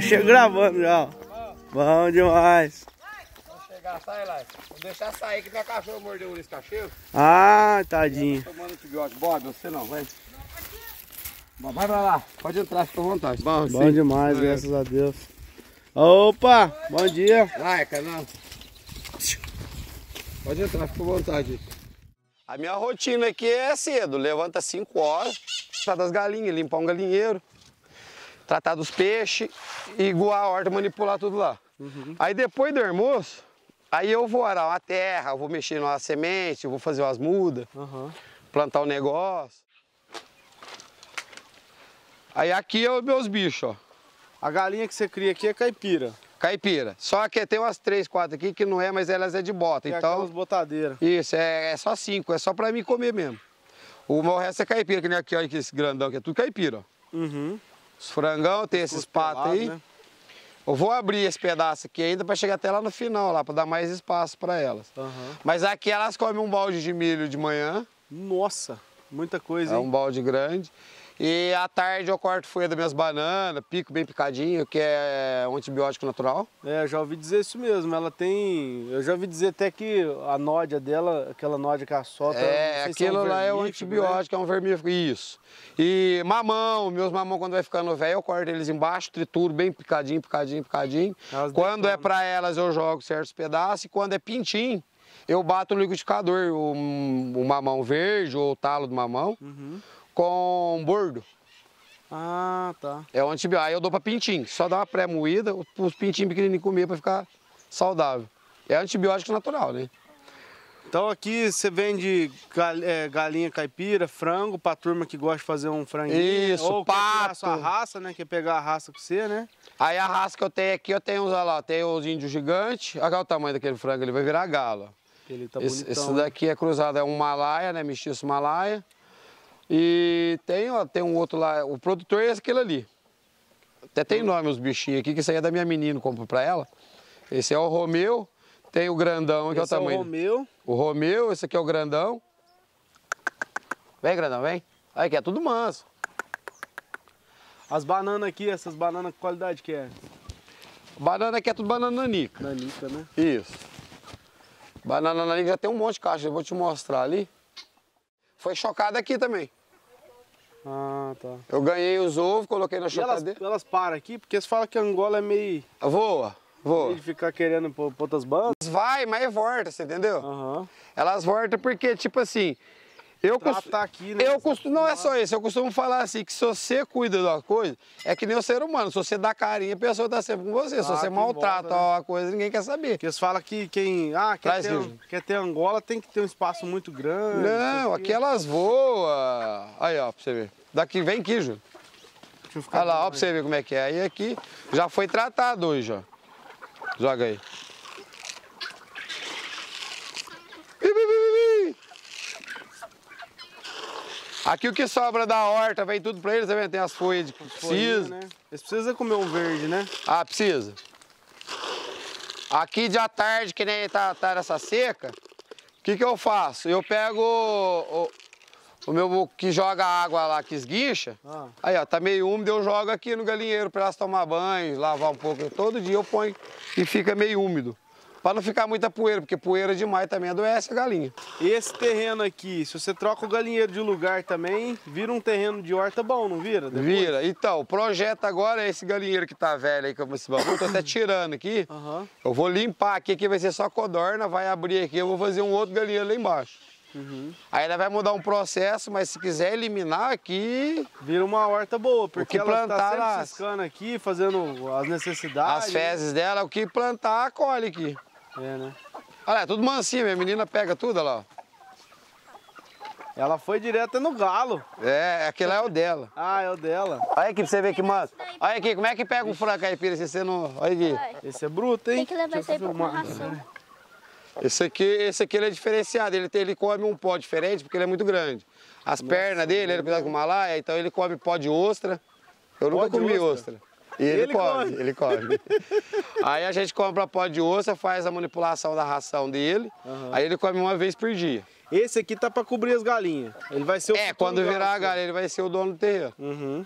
Já tá gravando já, ó. Bom demais. Vou chegar, sai lá. Vou deixar sair que minha cachorro mordeu nesse cachorro. Tá ah, tadinho. tomando antibiótico. Bob, você não, vai. vai pra lá, pode entrar, fica à vontade. Bom, bom demais, graças é. a Deus. Opa, bom dia. Vai, canal. Pode entrar, fica à vontade. A minha rotina aqui é cedo, levanta 5 horas, tá das galinhas, limpar um galinheiro tratar dos peixes e a horta, manipular tudo lá. Uhum. Aí depois do almoço, aí eu vou arar a terra, vou mexer na semente, vou fazer umas mudas, uhum. plantar o um negócio. Aí aqui é os meus bichos, ó. A galinha que você cria aqui é caipira. Caipira. Só que tem umas três, quatro aqui que não é, mas elas é de bota. É então, botadeiras. Isso, é, é, só cinco, é só pra mim comer mesmo. O meu resto é caipira, que nem aqui, olha que esse grandão aqui, é tudo caipira, ó. Uhum. Os frangão, tem esses patos aí. Né? Eu vou abrir esse pedaço aqui ainda para chegar até lá no final, lá para dar mais espaço para elas. Uhum. Mas aqui elas comem um balde de milho de manhã. Nossa, muita coisa. É hein? um balde grande. E à tarde eu corto folha das minhas bananas, pico bem picadinho, que é um antibiótico natural. É, eu já ouvi dizer isso mesmo. Ela tem. Eu já ouvi dizer até que a nódia dela, aquela nódia que solta. É, aquilo é um lá é um né? antibiótico, né? é um vermífugo. Isso. E mamão, meus mamão, quando vai ficando velho, eu corto eles embaixo, trituro bem picadinho, picadinho, picadinho. Elas quando detonam. é para elas, eu jogo certos pedaços. E quando é pintinho, eu bato no liquidificador o, o mamão verde ou o talo do mamão. Uhum com bordo. Ah, tá. É um antibiótico. Aí eu dou para pintinho, só dá uma pré-moída, os pintinhos pequenininhos comer para ficar saudável. É antibiótico natural, né? Então aqui você vende é, galinha caipira, frango, pra turma que gosta de fazer um franguinho. Isso, ou pato. Ou sua raça, né? Quer pegar a raça com você, né? Aí a raça que eu tenho aqui, eu tenho, olha lá, tem os índios gigantes. Olha o tamanho daquele frango, ele vai virar galo. Ele tá esse, bonitão, esse daqui né? é cruzado, é um malaia, né? Mestiço malaia. E tem, ó, tem um outro lá, o produtor é aquele ali. Até tem nome os bichinhos aqui, que isso aí é da minha menina, compro pra ela. Esse é o Romeu, tem o grandão, que é esse é o tamanho. É o Romeu. O Romeu, esse aqui é o grandão. Vem, grandão, vem. Aí que é tudo manso. As bananas aqui, essas bananas, que qualidade que é? Banana aqui é tudo banana nanica. Nanica, né? Isso. Banana nanica já tem um monte de caixa, eu vou te mostrar ali. Foi chocada aqui também. Ah, tá. Eu ganhei os ovos, coloquei na chocadeira. Elas, elas param aqui, porque eles falam que Angola é meio... Voa, voa. de ficar querendo pôr outras bandas. Vai, mas é volta, você entendeu? Uhum. Elas voltam porque, tipo assim, eu costumo, aqui, né? eu costumo, não é só isso, eu costumo falar assim, que se você cuida de uma coisa, é que nem o ser humano, se você dá carinho, a pessoa tá sempre com você, ah, se você maltrata moda, né? uma coisa, ninguém quer saber. Porque eles falam que quem ah, quer, ter, um, quer ter Angola tem que ter um espaço muito grande. Não, aqui elas voam. Aí, ó, pra você ver. Daqui, vem aqui, Júlio. Olha lá, ó, pra você ver como é que é. Aí aqui já foi tratado hoje, ó. Joga aí. Aqui o que sobra da horta, vem tudo pra eles, também tá tem as folhas de que precisa. Né? Eles precisam comer um verde, né? Ah, precisa. Aqui de à tarde, que nem tá, tá nessa seca, o que que eu faço? Eu pego o, o, o meu que joga água lá, que esguicha. Ah. Aí, ó, tá meio úmido, eu jogo aqui no galinheiro pra elas tomar banho, lavar um pouco. Todo dia eu ponho e fica meio úmido para não ficar muita poeira, porque poeira demais também adoece a galinha. Esse terreno aqui, se você troca o galinheiro de lugar também, vira um terreno de horta bom, não vira? Depois? Vira. Então, o projeto agora é esse galinheiro que tá velho aí, que eu, esse bambu, tô até tirando aqui. Uhum. Eu vou limpar aqui, que vai ser só codorna, vai abrir aqui, eu vou fazer um outro galinheiro lá embaixo. Uhum. Aí ela vai mudar um processo, mas se quiser eliminar aqui... Vira uma horta boa, porque o que tá plantar, ela sempre as... ciscando aqui, fazendo as necessidades. As fezes dela, o que plantar, colhe aqui. É, né? Olha é tudo mansinho, minha menina pega tudo, olha lá. Ela foi direto no galo. É, aquele é o dela. ah, é o dela. Olha aqui pra você ver que mano. Olha aqui, como é que pega um frango caipira se você não... Olha aqui. Esse é bruto, hein? Tem que levar isso aí pra ração. Né? Esse aqui, esse aqui ele é diferenciado, ele, tem, ele come um pó diferente porque ele é muito grande. As Nossa, pernas dele, ele é cuidado com malaia, então ele come pó de ostra. Eu pó nunca comi ostra. ostra ele, ele come, come, ele come. aí a gente compra pó de ossa, faz a manipulação da ração dele, uhum. aí ele come uma vez por dia. Esse aqui tá para cobrir as galinhas. Ele vai ser o É, quando virar a galinha, ele vai ser o dono do terreno. Uhum.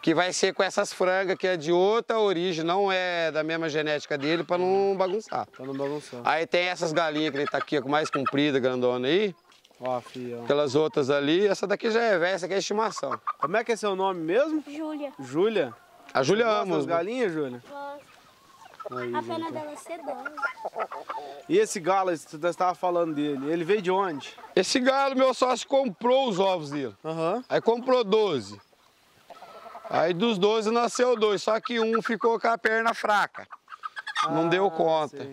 Que vai ser com essas frangas que é de outra origem, não é da mesma genética dele, para não bagunçar. Pra não bagunçar. Aí tem essas galinhas que ele tá aqui, com mais comprida, grandona aí. Ó, fio. Aquelas outras ali. Essa daqui já é velha, essa aqui é estimação. Como é que é seu nome mesmo? Júlia. Júlia? A Júlia ama. as galinhas, Júlia? Aí, a pena dela é sedosa. E esse galo, você estava falando dele, ele veio de onde? Esse galo, meu sócio comprou os ovos dele. Uhum. Aí comprou 12. Aí dos 12 nasceu dois, só que um ficou com a perna fraca. Ah, não deu ah, conta.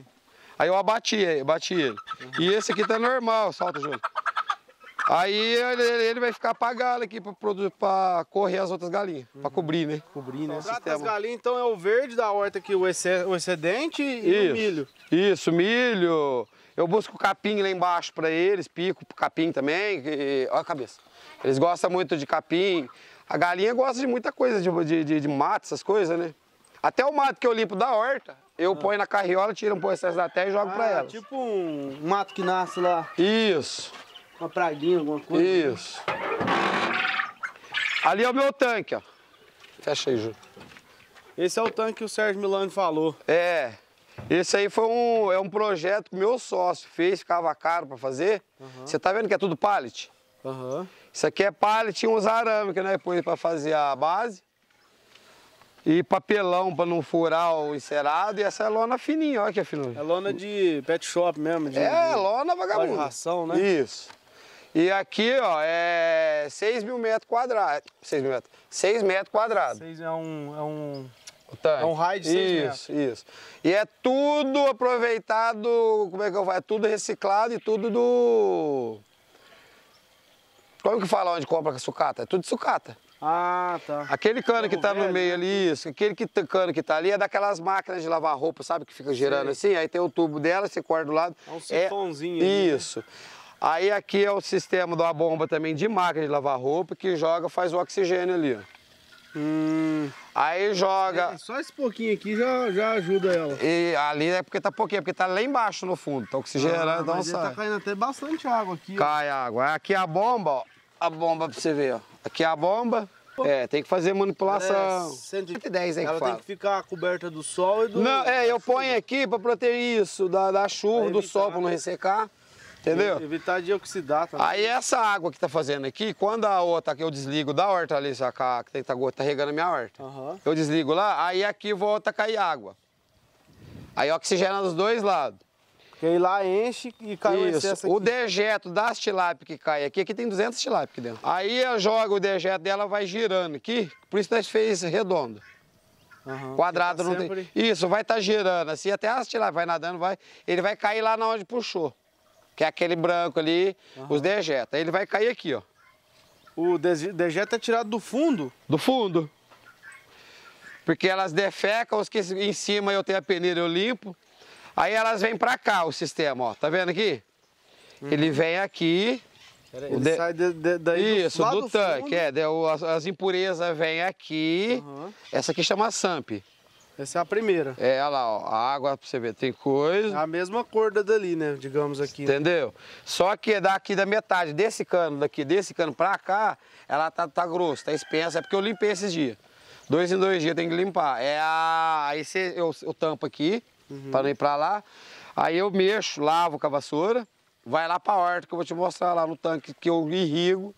Aí eu abati, abati ele. Uhum. E esse aqui tá normal, solta, Júlio. Aí ele, ele, vai ficar apagado aqui para produzir, correr as outras galinhas, uhum. para cobrir, né? Cobrir, né? Trata as galinhas, então é o verde da horta aqui, o, excedente e isso, o milho. Isso, milho. Eu busco capim lá embaixo para eles, pico capim também. E, olha a cabeça. Eles gostam muito de capim. A galinha gosta de muita coisa, de, de, de, de mato, essas coisas, né? Até o mato que eu limpo da horta, eu ah. ponho na carriola, tiro um pouco excesso da terra e jogo ah, para elas. tipo um mato que nasce lá. Isso uma praguinha, alguma coisa. Isso. Ali é o meu tanque, ó. Fecha aí, Ju. Esse é o tanque que o Sérgio Milano falou. É. Esse aí foi um, é um projeto que meu sócio fez, ficava caro para fazer. Você uhum. tá vendo que é tudo pallet? Uhum. Isso aqui é pallet e uns arame né? põe para fazer a base. E papelão para não furar o encerado. E essa é lona fininha, olha que é fininha. É lona de pet shop mesmo. De, é, de... lona vagabunda. Ração, né? Isso. E aqui, ó, é 6 mil metros quadrados. 6 mil metros. 6 metros quadrados. 6 é um... É um... É um raio de 6 metros. Isso, E é tudo aproveitado, como é que eu falo? É tudo reciclado e tudo do... Como que fala onde compra sucata? É tudo sucata. Ah, tá. Aquele cano que tá velho, no meio né? ali, isso, aquele que, cano que tá ali é daquelas máquinas de lavar roupa, sabe? Que fica girando assim, aí tem o tubo dela, você corta do lado. É um sifãozinho. É, né? isso. Né? Aí aqui é o sistema da bomba também de máquina de lavar roupa que joga, faz o oxigênio ali. Hum. Aí joga. É, só esse pouquinho aqui já, já ajuda ela. E ali é porque tá pouquinho, é porque tá lá embaixo no fundo. Tá oxigenando, ah, então mas tá sai. Tá caindo até bastante água aqui. Cai ó. água. Aqui é a bomba, ó. A bomba pra você ver, ó. Aqui é a bomba. É, tem que fazer manipulação. É, 110, hein, Ela tem que ficar coberta do sol e do... Não, é, eu ponho aqui para proteger isso, da, da chuva, do sol, para não ressecar. Entendeu? Evitar de oxidar também. Aí essa água que tá fazendo aqui, quando a outra que eu desligo da hortaliça cá, que tá, tá regando a minha horta, uhum. eu desligo lá, aí aqui volta a cair água. Aí oxigena dos dois lados. Porque aí lá enche e cai Isso. o excesso aqui. O dejeto das tilápias que cai aqui, aqui tem 200 tilápias aqui dentro. Aí eu jogo o dejeto dela, vai girando aqui, por isso nós fez redondo. Uhum, Quadrado tá não sempre... tem. Isso, vai estar tá girando assim, até as tilápias vai nadando, vai, ele vai cair lá na onde puxou que é aquele branco ali, uhum. os dejetos. Aí ele vai cair aqui, ó. O dejeto é tirado do fundo? Do fundo. Porque elas defecam, os que em cima eu tenho a peneira, eu limpo. Aí elas vêm pra cá, o sistema, ó. Tá vendo aqui? Uhum. Ele vem aqui. Peraí, ele de... sai de, de, daí Isso, do, do, do tanque. Fundo. É, as impurezas vêm aqui. Uhum. Essa aqui chama SAMP. Essa é a primeira. É, olha lá, ó, a água, pra você ver, tem coisa. É a mesma cor da dali, né, digamos aqui. Né? Entendeu? Né? Só que é daqui da metade desse cano, daqui desse cano pra cá, ela tá, tá grossa, tá expensa, é porque eu limpei esses dias. Dois em dois dias tem que limpar. É a... Aí você, eu, eu tampo aqui, uhum. pra não ir pra lá. Aí eu mexo, lavo com a vassoura, vai lá pra horta, que eu vou te mostrar lá no tanque, que eu irrigo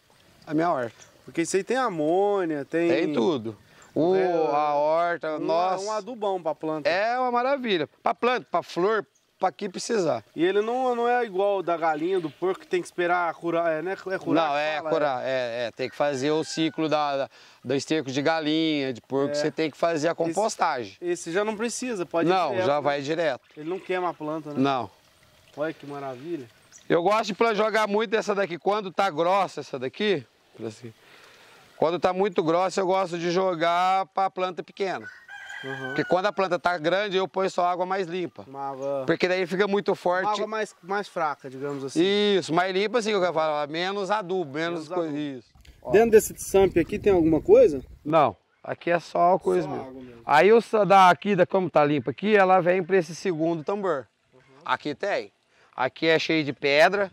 a minha horta. Porque isso aí tem amônia, tem... Tem tudo. O, uh, é, né? a horta, um, nossa. É um adubão pra planta. É uma maravilha. Pra planta, pra flor, para que precisar. E ele não, não é igual da galinha, do porco, que tem que esperar curar, é, né? É curar não, é fala, curar, é. É, é. tem que fazer o ciclo da, da, do esterco de galinha, de porco, é. você tem que fazer a compostagem. Esse, esse já não precisa, pode Não, já né? vai né? direto. Ele não queima a planta, né? Não. Olha que maravilha. Eu gosto de jogar muito essa daqui, quando tá grossa essa daqui, assim, quando está muito grossa, eu gosto de jogar para a planta pequena. Uhum. Porque quando a planta tá grande, eu ponho só água mais limpa. Uma... Porque daí fica muito forte. Uma água mais, mais fraca, digamos assim. Isso, mais limpa assim, que eu falo, menos adubo, menos, menos coisa. Isso. Dentro desse samp aqui tem alguma coisa? Não, aqui é só coisa só mesmo. mesmo. Aí o da aqui, da, como tá limpa aqui, ela vem para esse segundo tambor. Uhum. Aqui tem. Aqui é cheio de pedra,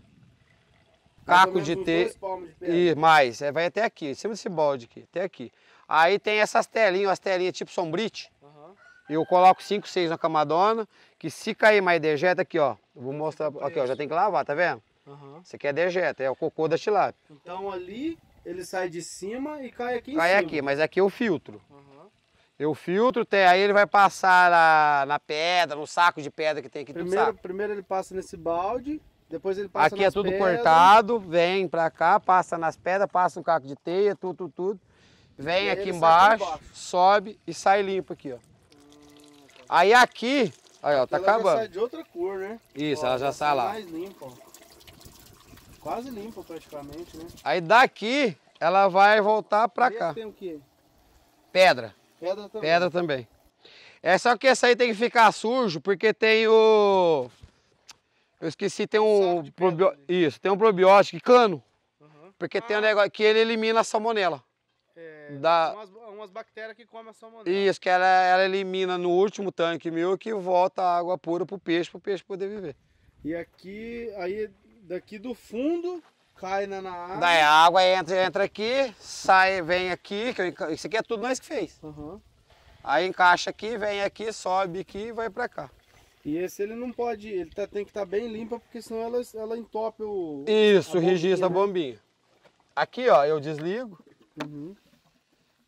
caco de T e mais, é, vai até aqui, em cima desse balde aqui, até aqui. Aí tem essas telinhas, as telinhas tipo sombrite. Uhum. Eu coloco 5, 6 na camadona, que se cair mais dejeto aqui, ó, eu vou mostrar, aqui ó, já tem que lavar, tá vendo? Uhum. Isso aqui é dejeto, é o cocô da tilápia. Então ali ele sai de cima e cai aqui cai em cima. Cai aqui, mas aqui eu filtro. Uhum. Eu filtro, tem, aí ele vai passar na, na pedra, no saco de pedra que tem aqui. Primeiro, primeiro ele passa nesse balde, depois ele passa Aqui é tudo pedras. cortado, vem pra cá, passa nas pedras, passa um caco de teia, tudo, tudo, tudo. Vem e aqui embaixo, embaixo, sobe e sai limpo aqui, ó. Aí aqui, aí ó, tá acabando. Ela sai de outra cor, né? Isso, ó, ela já sai, lá. mais limpa, ó. Quase limpa praticamente, né? Aí daqui, ela vai voltar pra e cá. tem o quê? Pedra. Pedra também. Pedra também. É só que essa aí tem que ficar sujo, porque tem o... Eu esqueci, tem um. isso, tem um probiótico, cano. Uhum. Porque ah. tem um ah. negócio que ele elimina a salmonela. É, da... umas, umas bactérias que comem a salmonela. Isso, que ela, ela elimina no último tanque meu que volta a água pura pro peixe, pro peixe poder viver. E aqui, aí daqui do fundo cai na, na água. Daí a água entra, entra aqui, sai, vem aqui, que eu, isso aqui é tudo nós que fez. Uhum. Aí encaixa aqui, vem aqui, sobe aqui e vai pra cá. E esse ele não pode, ele tá, tem que estar tá bem limpa, porque senão ela, ela entope o. Isso, registra a né? bombinha. Aqui, ó, eu desligo. Uhum.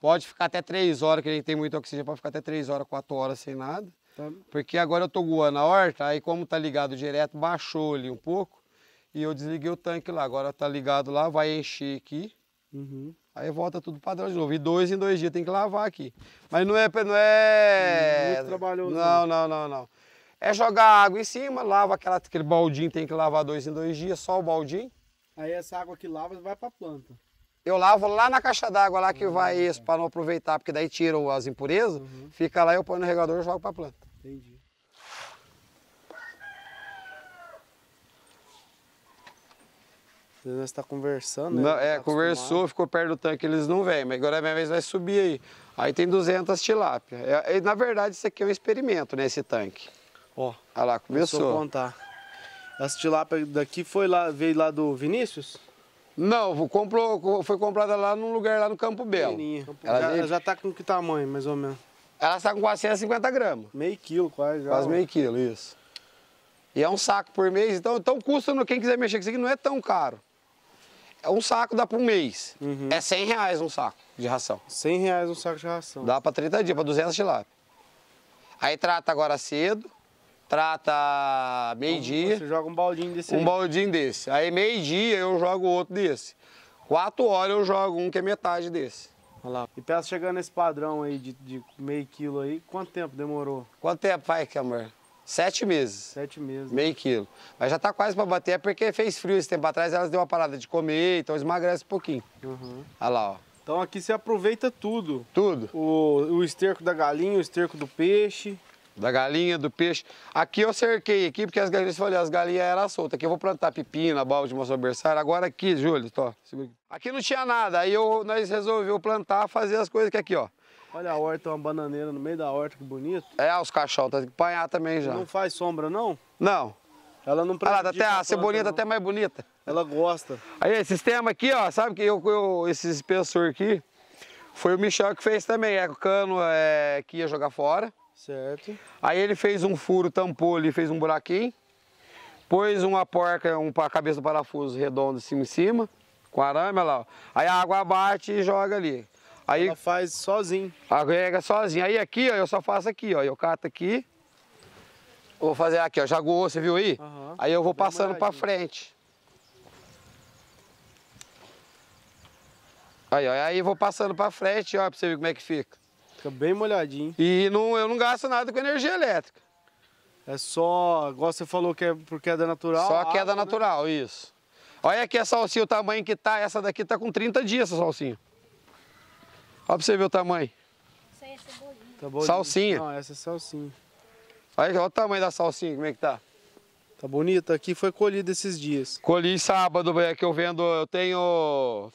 Pode ficar até 3 horas, que ele tem muito oxigênio, pode ficar até 3 horas, 4 horas sem nada. Tá. Porque agora eu tô guando a horta, aí como tá ligado direto, baixou ali um pouco. E eu desliguei o tanque lá. Agora tá ligado lá, vai encher aqui. Uhum. Aí volta tudo padrão de novo. E dois em dois dias tem que lavar aqui. Mas não é. Não é... Muito trabalhoso. Não, né? não, não, não é jogar água em cima, lava aquela, aquele baldinho, tem que lavar dois em dois dias, só o baldinho. Aí essa água que lava vai para a planta. Eu lavo lá na caixa d'água lá que ah, vai isso, para não aproveitar, porque daí tiram as impurezas, uhum. fica lá, eu ponho no regador e jogo para a planta. Entendi. Você tá conversando, né? não, né? é, tá conversou, acostumado. ficou perto do tanque, eles não vêm, mas agora é a minha vez vai subir aí. Aí tem 200 tilápia. É, na verdade, isso aqui é um experimento, né, esse tanque. Ó. Olha ah lá, começou. Deixa eu contar. Essa tilápia daqui foi lá, veio lá do Vinícius? Não, comprou, foi comprada lá num lugar lá no Campo Belo. ela, já está com que tamanho, mais ou menos? Ela está com 450 gramas. Meio quilo quase. Já, quase ó. meio quilo, isso. E é um saco por mês, então, então custa, quem quiser mexer com isso aqui, não é tão caro. É um saco dá para um mês. Uhum. É 100 reais um saco de ração. 100 reais um saco de ração. Dá para 30 dias, para 200 tilápia. Aí trata agora cedo, trata meio-dia. Então, você joga um baldinho desse Um aí. baldinho desse. Aí meio-dia eu jogo outro desse. Quatro horas eu jogo um que é metade desse. Olha lá. E peça chegando nesse padrão aí de, de, meio quilo aí, quanto tempo demorou? Quanto tempo vai, Câmara? Sete meses. Sete meses. Meio né? quilo. Mas já tá quase para bater, é porque fez frio esse tempo atrás, elas deu uma parada de comer, então esmagrece um pouquinho. Uhum. Olha lá, ó. Então aqui você aproveita tudo. Tudo. O, o esterco da galinha, o esterco do peixe da galinha, do peixe. Aqui eu cerquei aqui, porque as galinhas, olha, as galinhas eram soltas. Aqui eu vou plantar pepino, balde, moço berçário. Agora aqui, Júlio, tô, aqui. não tinha nada, aí eu, nós resolveu plantar, fazer as coisas que aqui, ó. Olha a horta, uma bananeira no meio da horta, que bonito. É, os cachorros, tá que apanhar também já. Não faz sombra, não? Não. Ela não tá precisa. até, a, a cebolinha tá até mais bonita. Ela gosta. Aí, esse sistema aqui, ó, sabe que eu, eu esse espessor aqui, foi o Michel que fez também. É o cano é, que ia jogar fora. Certo. Aí ele fez um furo, tampou ali, fez um buraquinho. Pôs uma porca, um para cabeça do parafuso redondo assim em cima, com arame, olha lá. Aí a água bate e joga ali. Aí Ela faz sozinho. Agrega sozinho. Aí aqui, ó, eu só faço aqui, ó. Eu cato aqui. Vou fazer aqui, ó. Já goou, você viu aí? Uhum. Aí eu vou Bem passando para frente. Aí, ó. Aí eu vou passando para frente, ó, para você ver como é que fica. Fica bem molhadinho. E não, eu não gasto nada com energia elétrica. É só, igual você falou que é por queda natural. Só a queda água, né? natural, né? isso. Olha aqui a salsinha, o tamanho que tá. Essa daqui tá com 30 dias, essa salsinha. Olha pra você ver o tamanho. Isso aí é cebolinha. Tá salsinha. Não, essa é salsinha. Olha, olha o tamanho da salsinha, como é que tá. Tá bonita. Aqui foi colhida esses dias. Colhi sábado, é que eu vendo, eu tenho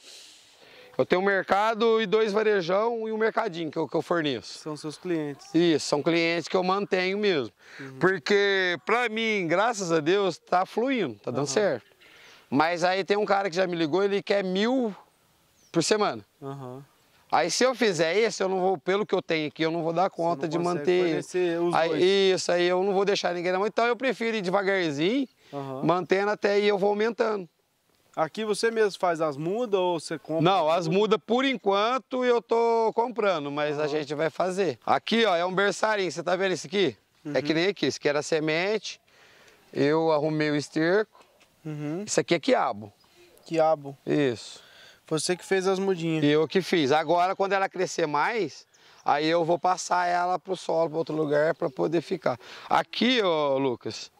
eu tenho um mercado e dois varejão e um mercadinho que eu, que eu forneço. São seus clientes. Isso, são clientes que eu mantenho mesmo. Uhum. Porque para mim, graças a Deus, tá fluindo, tá dando uhum. certo. Mas aí tem um cara que já me ligou, ele quer mil por semana. Uhum. Aí se eu fizer esse, eu não vou, pelo que eu tenho aqui, eu não vou dar conta de manter. Os aí, dois. Isso aí eu não vou deixar ninguém na mão. Então eu prefiro ir devagarzinho, mantendo até aí eu vou aumentando. Aqui você mesmo faz as mudas ou você compra? Não, as mudas por enquanto eu tô comprando, mas uhum. a ah. gente vai fazer. Aqui, ó, é um berçarinho, você tá vendo isso aqui? Uhum. É que uhum. nem aqui, isso aqui era semente, eu arrumei o esterco, uhum. isso aqui é quiabo. Quiabo? Isso. Você que fez as mudinhas. Eu que fiz. Agora, quando ela crescer mais, aí eu vou passar ela pro solo, para outro lugar, para poder ficar. Aqui, ó, Lucas,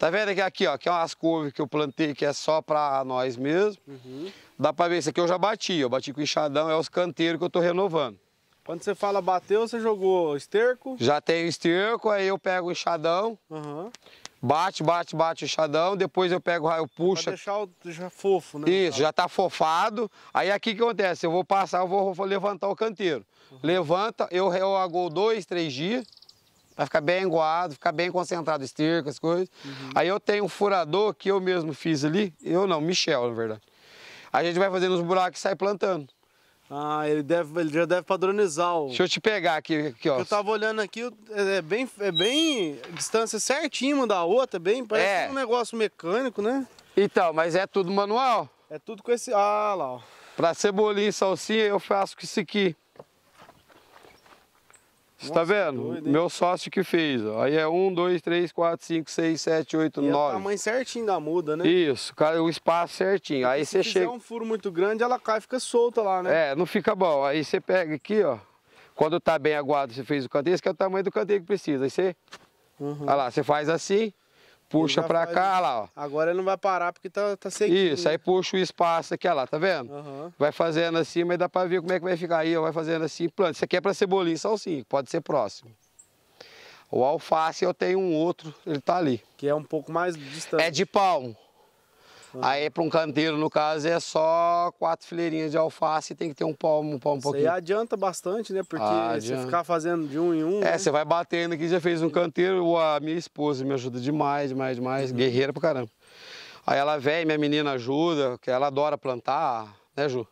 Tá vendo aqui, aqui ó, que é umas couves que eu plantei que é só pra nós mesmo. Uhum. Dá pra ver, isso aqui eu já bati, eu bati com enxadão, é os canteiros que eu tô renovando. Quando você fala bateu, você jogou esterco? Já tem esterco, aí eu pego o enxadão, uhum. bate, bate, bate o enxadão, depois eu pego o raio puxa. Pra deixar o, já fofo, né? Isso, já tá fofado. Aí aqui que acontece, eu vou passar, eu vou, levantar o canteiro. Uhum. Levanta, eu reago dois, três dias vai ficar bem engoado, ficar bem concentrado, esterco, as coisas. Uhum. Aí eu tenho um furador que eu mesmo fiz ali, eu não, Michel, na verdade. A gente vai fazendo os buracos e sai plantando. Ah, ele, deve, ele já deve padronizar o... Deixa eu te pegar aqui, aqui ó. Eu tava olhando aqui, é, é bem, é bem distância certinha uma da outra, é bem, parece é. um negócio mecânico, né? Então, mas é tudo manual. É tudo com esse... Ah, lá, ó. Pra cebolinha e salsinha eu faço com isso aqui. Você tá vendo? Doido, Meu sócio que fez. Ó. Aí é 1, 2, 3, 4, 5, 6, 7, 8, 9. É o tamanho certinho da muda, né? Isso, cara, o espaço certinho. Porque aí você chega. Se um furo muito grande, ela cai e fica solta lá, né? É, não fica bom. Aí você pega aqui, ó. Quando tá bem aguado, você fez o canteiro, esse que é o tamanho do canteiro que precisa. Aí você. Uhum. Olha lá, você faz assim, puxa para cá, olha lá, ó. Agora ele não vai parar porque tá, tá Isso, aí puxa o espaço aqui, olha lá, tá vendo? Uhum. Vai fazendo assim, mas dá para ver como é que vai ficar aí, ó, vai fazendo assim, planta. Isso aqui é para cebolinha e sim pode ser próximo. O alface eu tenho um outro, ele tá ali. Que é um pouco mais distante. É de palmo. Uhum. Aí para um canteiro, no caso, é só quatro fileirinhas de alface e tem que ter um palmo, um palmo um pouquinho. Isso aí adianta bastante, né? Porque você ah, ficar fazendo de um em um. É, né? você vai batendo aqui, já fez um canteiro, a minha esposa me ajuda demais, demais, demais. Uhum. Guerreira pra caramba. Aí ela vem, minha menina ajuda, que ela adora plantar, né, Ju?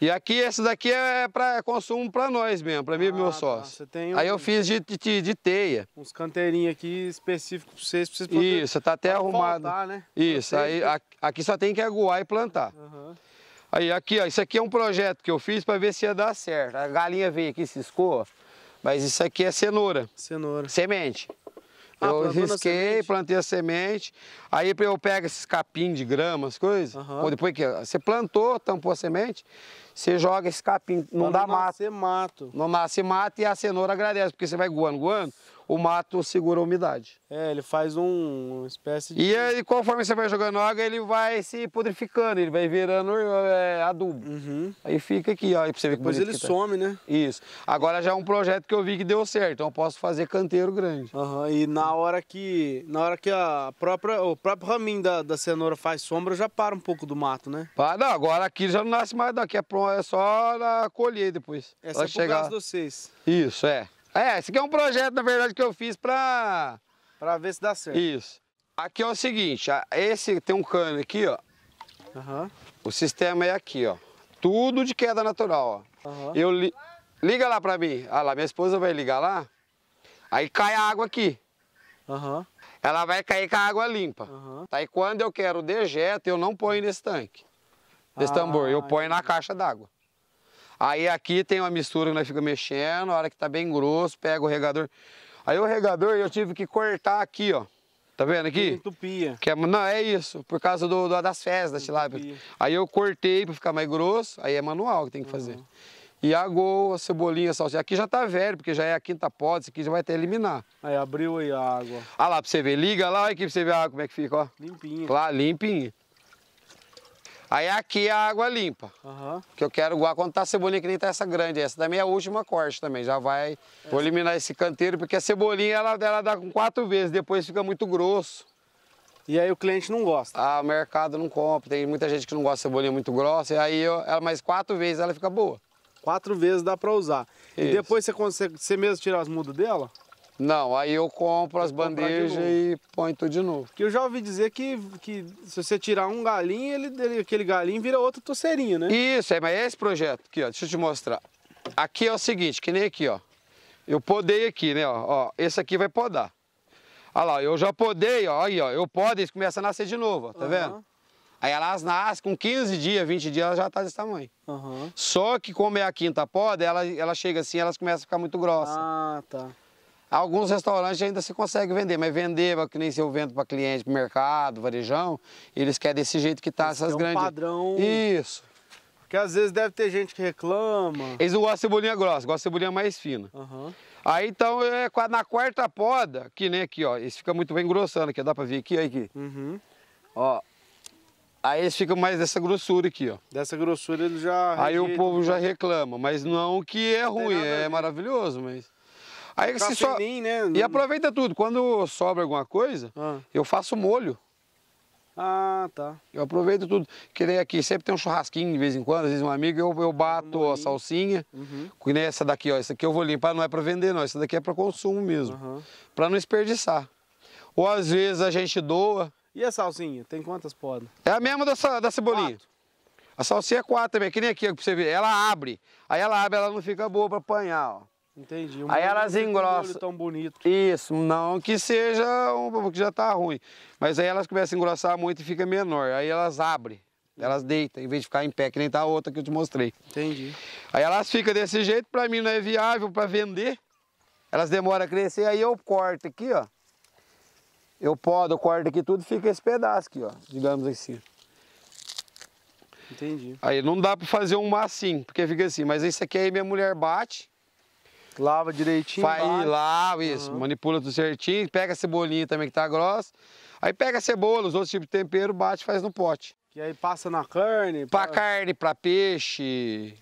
E aqui, esse daqui é para é consumo para nós mesmo, para mim e meu ah, tá. sócio. Tá. Um... Aí eu fiz de, de, de teia. Uns canteirinhos aqui específicos para vocês, para vocês poderem... Isso, está até arrumado. Plantar, né? Isso, aí aqui só tem que aguar e plantar. Uhum. Aí aqui, ó, isso aqui é um projeto que eu fiz para ver se ia dar certo. A galinha veio aqui, ciscou, mas isso aqui é cenoura. Cenoura. Semente. Ah, eu risquei, plantei a semente, aí eu pego esses capim de grama, as coisas. Uhum. Depois que você plantou, tampou a semente, você joga esse capim, não pra dá mato. Não nasce mato. Não nasce mato e a cenoura agradece, porque você vai guando, guando, o mato segura a umidade. É, ele faz um, uma espécie de... E aí, conforme você vai jogando água, ele vai se podrificando, ele vai virando é, adubo. Uhum. Aí fica aqui, ó, aí pra você ver Depois que Depois ele que some, tá. né? Isso. Agora já é um projeto que eu vi que deu certo, então eu posso fazer canteiro grande. Uhum. E na hora que, na hora que a própria, o próprio raminho da, da cenoura faz sombra, já para um pouco do mato, né? Para, não, agora aqui já não nasce mais daqui, é, é só na colher depois. Essa é por chegar... causa de vocês. Isso, é. É, esse aqui é um projeto, na verdade, que eu fiz para... Para ver se dá certo. Isso. Aqui é o seguinte, esse tem um cano aqui, ó. Uhum. O sistema é aqui, ó. Tudo de queda natural, ó. Uhum. Eu li... Liga lá para mim. Ah lá, minha esposa vai ligar lá. Aí cai a água aqui. Uhum. Ela vai cair com a água limpa. Uhum. Aí tá, quando eu quero dejeto, eu não ponho nesse tanque. Nesse ah, tambor, eu ponho na caixa d'água. Aí aqui tem uma mistura que nós fica mexendo, a hora que tá bem grosso, pega o regador. Aí o regador eu tive que cortar aqui, ó. Tá vendo aqui? Entupia. Que é, não, é isso, por causa do, do das fezes da tilápia. Aí eu cortei para ficar mais grosso, aí é manual que tem que fazer. Uhum. E a goa, cebolinha, salsinha. Aqui já tá velho, porque já é a quinta poda, isso aqui já vai até eliminar. Aí abriu aí a água. Ah lá, pra você ver, liga lá, olha aqui pra você ver a água como é que fica, ó. Limpinha. Lá, limpinha. Aí aqui é a água limpa, uhum. que eu quero, igual quando tá a cebolinha que nem tá essa grande, essa também é a última corte também, já vai, é. vou eliminar esse canteiro, porque a cebolinha ela, ela dá com quatro vezes, depois fica muito grosso. E aí o cliente não gosta? Ah, o mercado não compra, tem muita gente que não gosta de cebolinha muito grossa, e aí eu, ela mais quatro vezes ela fica boa. Quatro vezes dá para usar. Isso. E depois você consegue, você mesmo tirar as mudas dela? Não, aí eu compro as bandejas e põe tudo de novo. Que eu já ouvi dizer que, que se você tirar um galinho, ele, ele aquele galinho vira outra torceirinha, né? Isso, é, mas é esse projeto aqui, ó, deixa eu te mostrar. Aqui é o seguinte, que nem aqui, ó. Eu podei aqui, né, ó, ó esse aqui vai podar. Olha lá, eu já podei, ó, aí, ó, eu podo. eles começam a nascer de novo, ó, tá uhum. vendo? Aí elas nascem, com 15 dias, 20 dias, ela já tá desse tamanho. Uhum. Só que como é a quinta poda, ela, ela chega assim, elas começam a ficar muito grossas. Ah, tá. Alguns restaurantes ainda se consegue vender, mas vender, é que nem se eu vendo para cliente, para mercado, varejão, eles querem desse jeito que tá Esse essas é um grandes. padrão. Isso. Porque às vezes deve ter gente que reclama. Eles não gostam de cebolinha grossa, gostam de cebolinha mais fina. Uhum. Aí então, é, na quarta poda, que nem aqui, ó, eles ficam muito bem grossando aqui, dá para ver aqui, aí aqui. Uhum. Ó, aí eles ficam mais dessa grossura aqui, ó. Dessa grossura ele já... Aí o povo já reclama, mas não que é ruim, é maravilhoso, mas... Aí você só. Né? E aproveita tudo. Quando sobra alguma coisa, ah. eu faço molho. Ah, tá. Eu aproveito tudo. Que nem aqui, sempre tem um churrasquinho de vez em quando, às vezes um amigo, eu, eu bato a salsinha. Uhum. Que nem essa daqui, ó. Essa aqui eu vou limpar, não é para vender, não. Essa daqui é para consumo mesmo. Uhum. para não desperdiçar. Ou às vezes a gente doa. E a salsinha? Tem quantas podas? É a mesma da, da cebolinha. Quatro. A salsinha é quatro também, que nem aqui, ó, pra você ver. Ela abre. Aí ela abre, ela não fica boa para apanhar, ó. Entendi. Um aí elas engrossam. tão bonito. Isso, não que seja um que já tá ruim, mas aí elas começam a engrossar muito e fica menor. Aí elas abrem, elas deitam, em vez de ficar em pé, que nem tá a outra que eu te mostrei. Entendi. Aí elas ficam desse jeito, para mim não é viável para vender. Elas demoram a crescer, aí eu corto aqui, ó. Eu podo, eu corto aqui tudo e fica esse pedaço aqui, ó, digamos assim. Entendi. Aí não dá para fazer um assim, porque fica assim, mas isso aqui aí minha mulher bate Lava direitinho. vai lava, isso. Uhum. Manipula tudo certinho. Pega a cebolinha também que tá grossa. Aí pega a cebola, os outros tipos de tempero, bate e faz no pote. E aí passa na carne? Pra, pra... carne, pra peixe.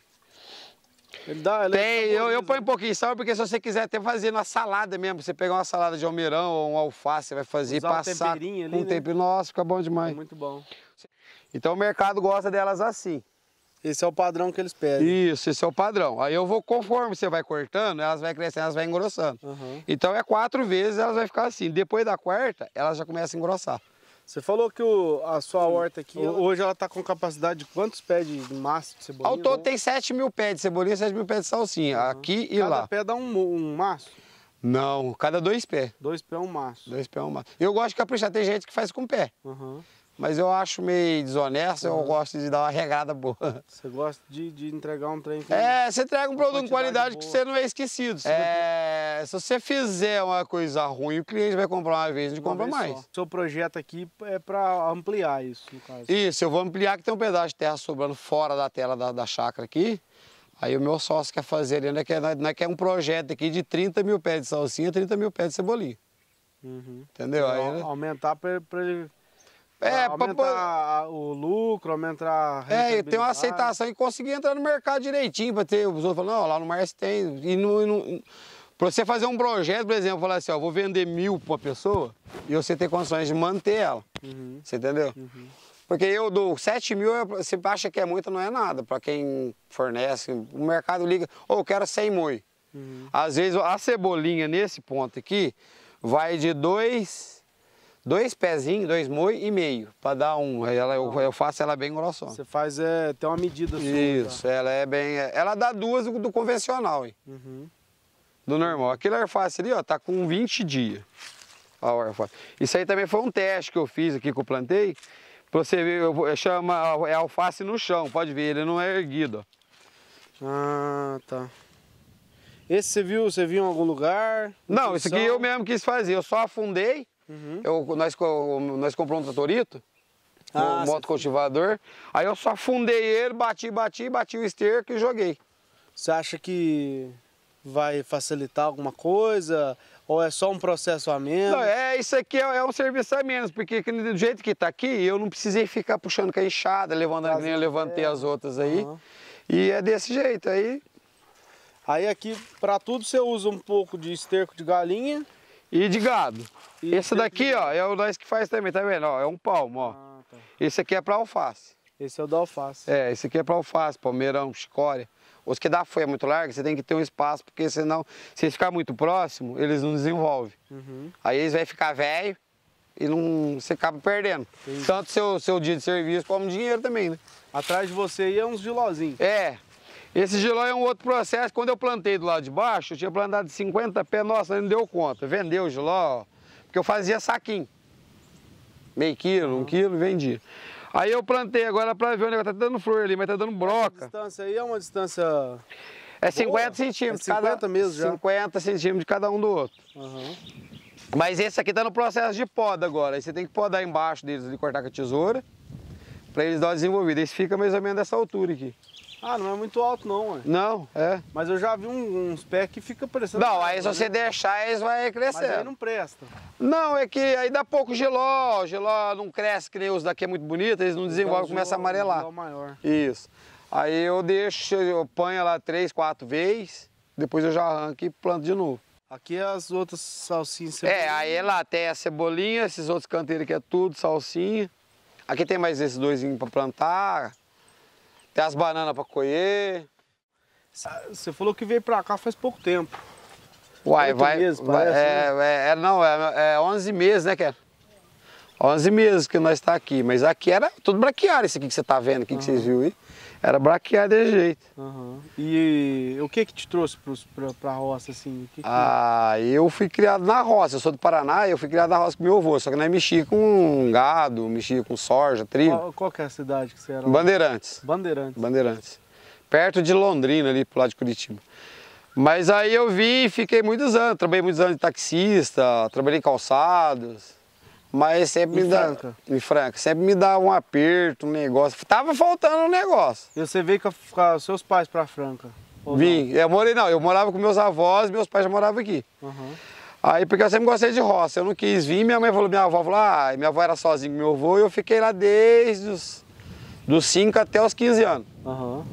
Ele dá, ele Tem, é eu, eu ponho um pouquinho de sal, porque se você quiser até fazer na salada mesmo, você pegar uma salada de almeirão ou um alface, você vai fazer Usar e passar um temperinho ali, um né? tempero. Nossa, fica bom demais. É muito bom. Então o mercado gosta delas assim. Esse é o padrão que eles pedem. Isso, esse é o padrão. Aí eu vou, conforme você vai cortando, elas vão crescendo, elas vão engrossando. Uhum. Então é quatro vezes, elas vai ficar assim. Depois da quarta, elas já começam a engrossar. Você falou que o, a sua horta aqui, o, hoje ela está com capacidade de quantos pés de massa de cebolinha? Ao todo tem 7 mil pés de cebolinha e 7 mil pés de salsinha, uhum. aqui e Cada lá. Cada pé dá um, um maço? Não, cada dois pés. Dois pés é um maço. Dois pés é um maço. Eu gosto de caprichar, tem gente que faz com pé. Uhum. Mas eu acho meio desonesto, uhum. eu gosto de dar uma regada boa. Você gosta de, de entregar um trem que... É, você entrega um produto de qualidade que você não é esquecido. É, se você fizer uma coisa ruim, o cliente vai comprar uma vez e não compra mais. Só. Seu projeto aqui é para ampliar isso, no caso. Isso, eu vou ampliar que tem um pedaço de terra sobrando fora da tela da, da chácara aqui. Aí o meu sócio quer fazer ali, né, que, é, né, né, que é um projeto aqui de 30 mil pés de salsinha, 30 mil pés de cebolinha. Uhum. Entendeu? Aí, né? Aumentar para ele é, aumentar pra... o lucro, aumentar a É, ter uma aceitação e conseguir entrar no mercado direitinho, para ter os outros falando, não, lá no Márcio tem. E no para você fazer um projeto, por exemplo, falar assim, ó, vou vender mil pra uma pessoa e você ter condições de manter ela. Uhum. Você entendeu? Uhum. Porque eu dou 7 mil, você acha que é muito, não é nada. Para quem fornece, o mercado liga, ou oh, eu quero 100 moi. Uhum. Às vezes a cebolinha nesse ponto aqui vai de 2 dois pezinhos, dois moi e meio, para dar um. Ela, eu, eu, faço ela bem grossona. Você faz é, tem uma medida sua. Isso, tá? ela é bem. É, ela dá duas do, convencional, hein? Uhum. Do normal. Aquele alface ali, ó, tá com 20 dias. Ó, alface. Isso aí também foi um teste que eu fiz aqui que eu plantei. Pra você ver, eu, eu chama, é alface no chão, pode ver, ele não é erguido, ó. Ah, tá. Esse você viu, você viu em algum lugar? Não, isso aqui eu mesmo quis fazer. Eu só afundei, Uhum. Eu, nós, nós compramos um tratorito, ah, um motocultivador. Aí eu só fundei ele, bati, bati, bati o esterco e joguei. Você acha que vai facilitar alguma coisa? Ou é só um processo a menos? Não, é, isso aqui é, é um serviço a menos, porque do jeito que está aqui, eu não precisei ficar puxando com a enxada, levando a linha, levantei é. as outras aí. Uhum. E é desse jeito, aí... Aí aqui, para tudo, você usa um pouco de esterco de galinha. E de gado. E esse daqui, ó, é o nós que faz também, tá vendo? Ó, é um palmo, ó. Ah, tá. Esse aqui é para alface. Esse é o da alface. É, esse aqui é para alface, palmeirão, chicória. Os que dá folha é muito larga, você tem que ter um espaço, porque senão, se ficar muito próximo, eles não desenvolvem. Uhum. Aí eles vão ficar velho e não, você acaba perdendo. Entendi. Tanto seu, seu dia de serviço como dinheiro também, né? Atrás de você é uns vilózinhos. É, esse giló é um outro processo. Quando eu plantei do lado de baixo, eu tinha plantado 50 pés, nossa, não deu conta. Vendeu o giló, porque eu fazia saquinho. Meio quilo, um quilo, vendia. Aí eu plantei agora para ver o negócio. É tá dando flor ali, mas tá dando broca. Essa distância aí é uma distância. É 50 Boa. centímetros. É 50 cada, mesmo já. 50 centímetros de cada um do outro. Uhum. Mas esse aqui tá no processo de poda agora. Aí você tem que podar embaixo deles ali, cortar com a tesoura, para eles dar uma desenvolvida. Esse fica mais ou menos dessa altura aqui. Ah, não é muito alto não, ué. Não, é. Mas eu já vi um, uns pés que fica parecendo... Não, aí é, se né? você deixar, eles vão crescer. Mas aí não presta. Não, é que aí dá pouco geló, o geló não cresce que nem os daqui é muito bonito, eles não desenvolvem, começa a amarelar. Um maior. Isso. Aí eu deixo, eu ponho lá três, quatro vezes, depois eu já arranco e planto de novo. Aqui é as outras salsinhas. É, aí é lá tem a cebolinha, esses outros canteiros que é tudo, salsinha. Aqui tem mais esses dois para plantar, tem as bananas para colher. Você falou que veio para cá faz pouco tempo. Uai, vai. Meses, vai é, né? É, é, não, é, é 11 meses, né, cara? 11 meses que nós está aqui, mas aqui era tudo braquiário, isso aqui que você está vendo, aqui uhum. que vocês viram aí era braquear desse jeito. Uhum. E o que que te trouxe para a roça, assim? Que que... Ah, eu fui criado na roça, eu sou do Paraná, eu fui criado na roça com meu avô, só que nós mexia com gado, mexia com soja, trigo. Qual, qual que é a cidade que você era? Bandeirantes. Bandeirantes. Bandeirantes. Perto de Londrina, ali pro lado de Curitiba. Mas aí eu vim e fiquei muitos anos, trabalhei muitos anos de taxista, trabalhei em calçados, mas sempre em me dá. Franca. Em Franca. Sempre me dá um aperto, um negócio. Tava faltando um negócio. E você veio com, seus pais pra Franca? Vim. Não? Eu morei, não. Eu morava com meus avós, meus pais já moravam aqui. Uhum. Aí, porque eu sempre gostei de roça. Eu não quis vir, minha mãe falou, minha avó falou, ah, minha avó era sozinha com meu avô e eu fiquei lá desde os dos 5 até os 15 anos. Uhum.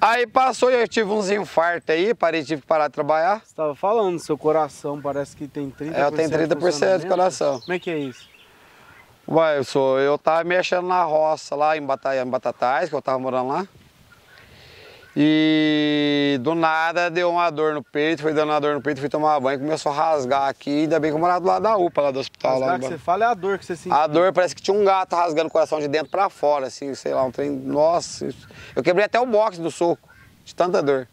Aí passou, e eu tive uns infartos aí, parei, tive que parar de trabalhar. Você estava falando, seu coração parece que tem 30%. É, eu tenho 30% de coração. Como é que é isso? Ué, eu sou, eu tava mexendo na roça lá em, Bata, em Batatais, que eu tava morando lá. E do nada deu uma dor no peito, foi dando uma dor no peito, fui tomar banho, começou a rasgar aqui, ainda bem que eu morava do lado da UPA, lá do hospital. Rasgar que você fala é a dor que você sentiu. A dor parece que tinha um gato rasgando o coração de dentro para fora, assim, sei lá, um trem. Nossa, eu quebrei até o box do soco, de tanta dor,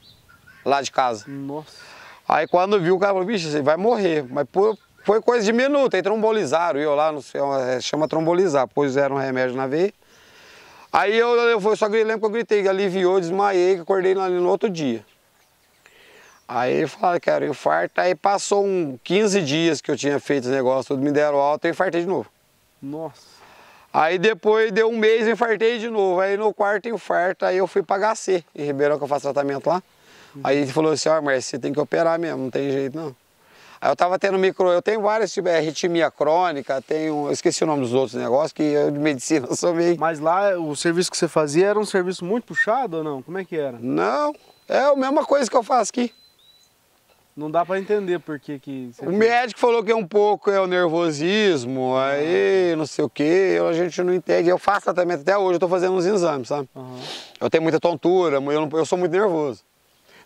lá de casa. Nossa. Aí quando viu, o cara falou, bicho, você vai morrer. Mas foi coisa de minuto, aí trombolizaram, eu lá, não sei, é é, chama trombolizar, puseram um remédio na veia. Aí eu, eu só lembro que eu gritei, aliviou, desmaiei, que acordei ali no outro dia. Aí falaram que era um infarto, aí passou um 15 dias que eu tinha feito esse negócio, tudo me deram alta e infartei de novo. Nossa. Aí depois deu um mês, e infartei de novo. Aí no quarto infarto, aí eu fui pra HC, em Ribeirão, que eu faço tratamento lá. Aí ele falou assim, ó, ah, você tem que operar mesmo, não tem jeito não. Aí eu estava tendo micro. Eu tenho várias, tipo, é, crônica, tenho. Eu esqueci o nome dos outros negócios, que eu de medicina sou meio. Mas lá o serviço que você fazia era um serviço muito puxado ou não? Como é que era? Não, é a mesma coisa que eu faço aqui. Não dá para entender por que que... O médico falou que é um pouco é o nervosismo, uhum. aí ah. não sei o que, a gente não entende. Eu faço tratamento até hoje, eu tô fazendo uns exames, sabe? Uhum. Eu tenho muita tontura, eu, não, eu sou muito nervoso.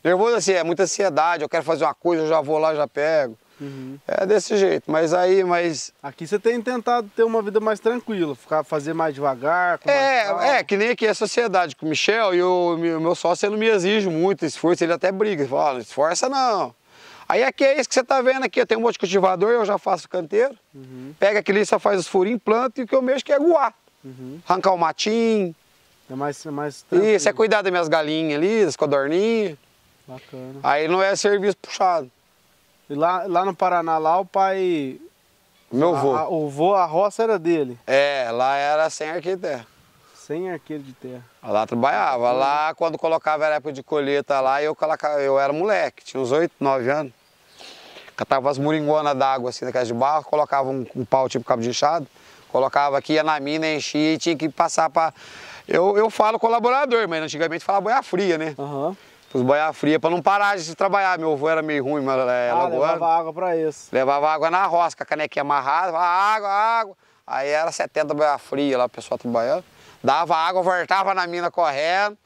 Nervoso assim, é muita ansiedade, eu quero fazer uma coisa, eu já vou lá, já pego. Uhum. É desse jeito, mas aí, mas... Aqui você tem tentado ter uma vida mais tranquila, ficar, fazer mais devagar, é, mais É, que nem aqui a sociedade com o Michel e o meu sócio, ele não me exige muito esforço, ele até briga, ele fala, não esforça não. Aí aqui é isso que você está vendo aqui, eu tenho um monte de cultivador, eu já faço canteiro, uhum. pega aquele, só faz os furinhos, planta e o que eu mexo que é guar. Uhum. Arrancar o matinho. É mais, é mais tranquilo. Isso, é cuidar das minhas galinhas ali, das codorninhas. Bacana. Aí não é serviço puxado lá, lá no Paraná, lá o pai. Meu avô. A, o avô, a roça era dele. É, lá era sem arqueiro de terra. Sem arqueiro de terra. Lá trabalhava. Lá, quando colocava era época de colheita lá, eu, eu era moleque, tinha uns 8, 9 anos. Catava as moringonas d'água assim na casa de barro, colocava um, um pau tipo cabo de inchado, colocava aqui, ia na mina, enchia e tinha que passar para. Eu, eu falo colaborador, mas antigamente falava boia fria, né? Uhum. Os boiar fria para não parar de trabalhar. Meu avô era meio ruim, mas é, ah, levava água para isso. Levava água na rosca, a canequinha amarrada, água, água. Aí era 70 boiar fria lá, o pessoal trabalhando. Dava água, voltava na mina correndo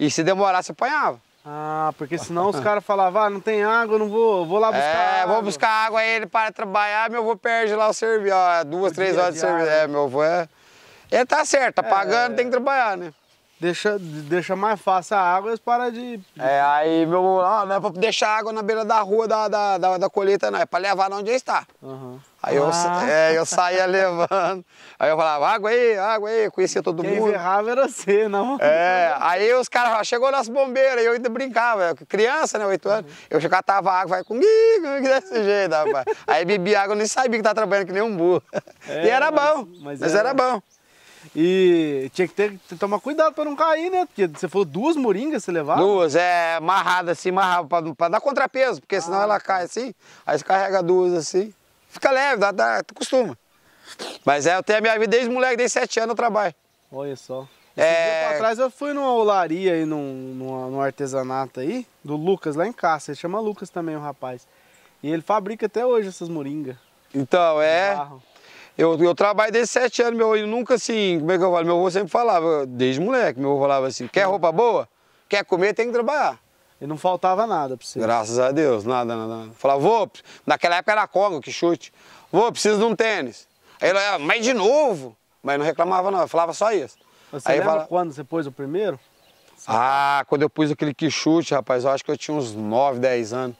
e se demorasse apanhava. Ah, porque senão os caras falavam, ah, não tem água, não vou, vou lá buscar é, água. vou buscar água, aí ele para trabalhar, meu avô perde lá o serviço, ó, duas, o três horas de, de serviço. É, né? meu avô é... Ele tá certo, tá é... pagando, tem que trabalhar, né? Deixa, deixa mais fácil a água, eles param de. É, aí meu não, não é pra deixar água na beira da rua da, da, da, da colheita, não. É pra levar lá onde está. Uhum. Aí eu, ah. é, eu saía levando. Aí eu falava, água aí, água aí, conhecia todo Quem mundo. Quem errava era você, não. É, aí os caras falavam, chegou nosso bombeiro, e eu ainda brincava, criança, né, oito anos. Uhum. Eu chegava, tava água, vai comigo, desse jeito, rapaz. aí bebia água, eu nem sabia que tava trabalhando que nem um burro. É, e era mas, bom, mas, mas era... era bom. E tinha que ter que tomar cuidado para não cair, né? Porque você falou duas moringas você levava? Duas, é, amarrada assim, amarrava para dar contrapeso, porque ah. senão ela tá. cai assim, aí você carrega duas assim. Fica leve, dá, dá, tu costuma. Mas é, eu tenho a minha vida desde moleque, desde sete anos eu trabalho. Olha só. Um tempo atrás eu fui numa olaria aí, num, num artesanato aí, do Lucas, lá em casa. Ele chama Lucas também, o rapaz. E ele fabrica até hoje essas moringas. Então, é. Barro. Eu, eu trabalho desde sete anos, meu eu nunca assim, como é que eu falo? Meu avô sempre falava, desde moleque, meu avô falava assim, quer roupa boa? Quer comer, tem que trabalhar. E não faltava nada pra você. Graças a Deus, nada, nada. nada. Falava, vou, naquela época era Congo, que chute. Vou, preciso de um tênis. Aí ele, mas de novo? Mas não reclamava não, falava só isso. Você Aí lembra fala... quando você pôs o primeiro? Ah, quando eu pus aquele que chute, rapaz, eu acho que eu tinha uns 9, 10 anos.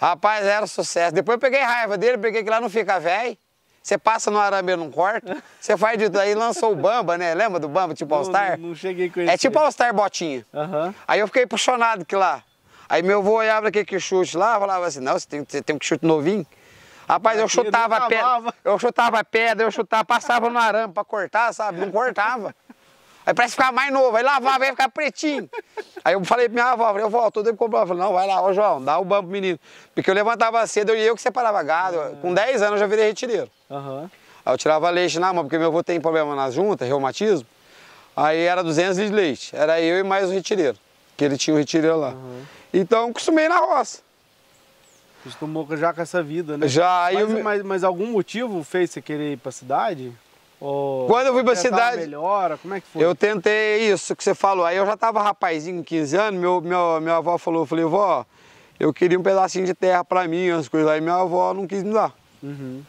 Rapaz, era sucesso. Depois eu peguei raiva dele, peguei que lá não fica velho. Você passa no e num quarto, você faz de daí lançou o Bamba, né? Lembra do Bamba, tipo All-Star? Não, não, cheguei com É tipo All-Star botinha. Uhum. Aí eu fiquei apaixonado que lá. Aí meu avô olhava aquele chute lá, falava assim, não, você tem, você tem um chute novinho. Rapaz, eu chutava pedra, eu chutava pedra, eu chutava, passava no arame pra cortar, sabe? Não cortava. Aí parece ficar mais novo, aí lavar, vai ficar pretinho. Aí eu falei pra minha avó, falei, volto todo comprar. Eu Falei, não, vai lá, ô João, dá o banco pro menino. Porque eu levantava cedo e eu que separava gado. Uhum. Com 10 anos eu já virei retireiro. Uhum. Aí eu tirava leite na mão, porque meu avô tem problema nas juntas, reumatismo. Aí era 200 litros de leite. Era eu e mais o retireiro, que ele tinha o retireiro lá. Uhum. Então, acostumei na roça. Acostumou já com essa vida, né? Já. Mas, eu... mas, mas algum motivo fez você querer ir pra cidade? Ou Quando eu fui para a cidade. Melhora, como é que foi? Eu tentei isso que você falou. Aí eu já estava rapazinho, com 15 anos, meu, meu, minha avó falou, eu falei, vó, eu queria um pedacinho de terra para mim, as coisas. Aí minha avó não quis me dar. Uhum.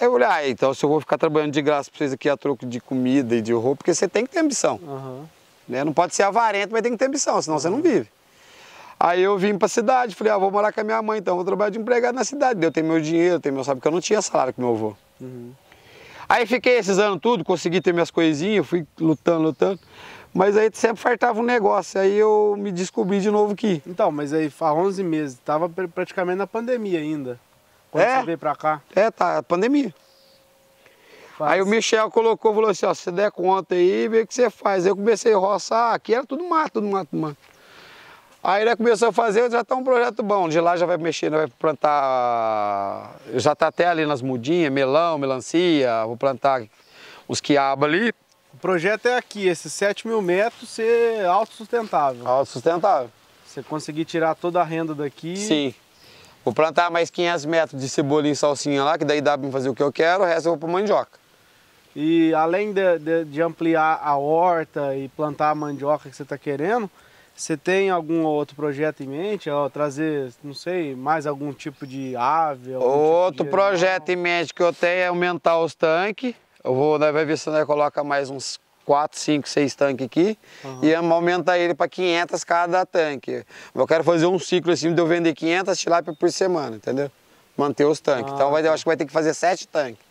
Aí eu falei, ah, então se eu vou ficar trabalhando de graça para vocês aqui a troco de comida e de roupa, porque você tem que ter ambição. Uhum. Né? Não pode ser avarento, mas tem que ter ambição, senão uhum. você não vive. Aí eu vim pra cidade, falei, ah, vou morar com a minha mãe então, vou trabalhar de empregado na cidade. Eu tenho meu dinheiro, eu tenho meu, sabe, que eu não tinha salário com meu avô. Uhum. Aí fiquei esses anos tudo, consegui ter minhas coisinhas, fui lutando, lutando. Mas aí sempre faltava um negócio, aí eu me descobri de novo que... Então, mas aí há 11 meses, tava praticamente na pandemia ainda, quando é, você veio pra cá. É, tá, pandemia. Faz. Aí o Michel colocou, falou assim, ó, se der conta aí, vê o que você faz. Aí eu comecei a roçar, aqui era tudo mato, tudo mato, tudo mato. Aí ele né, começou a fazer, já está um projeto bom. De lá já vai mexer, né, vai plantar. Já está até ali nas mudinhas, melão, melancia, vou plantar os quiabos ali. O projeto é aqui, esses 7 mil metros ser autossustentável. Autossustentável. Você conseguir tirar toda a renda daqui. Sim. Vou plantar mais 500 metros de cebolinha e salsinha lá, que daí dá para fazer o que eu quero, o resto eu vou para mandioca. E além de, de, de ampliar a horta e plantar a mandioca que você está querendo, você tem algum outro projeto em mente? Ó, trazer, não sei, mais algum tipo de ave? Outro tipo de projeto em mente que eu tenho é aumentar os tanques. Eu vou, nós vai ver se nós coloca mais uns 4, 5, 6 tanques aqui uhum. e aumentar ele para 500 cada tanque. Eu quero fazer um ciclo assim de eu vender 500 tilápia por semana, entendeu? Manter os tanques. Ah, então vai, eu tá. acho que vai ter que fazer 7 tanques.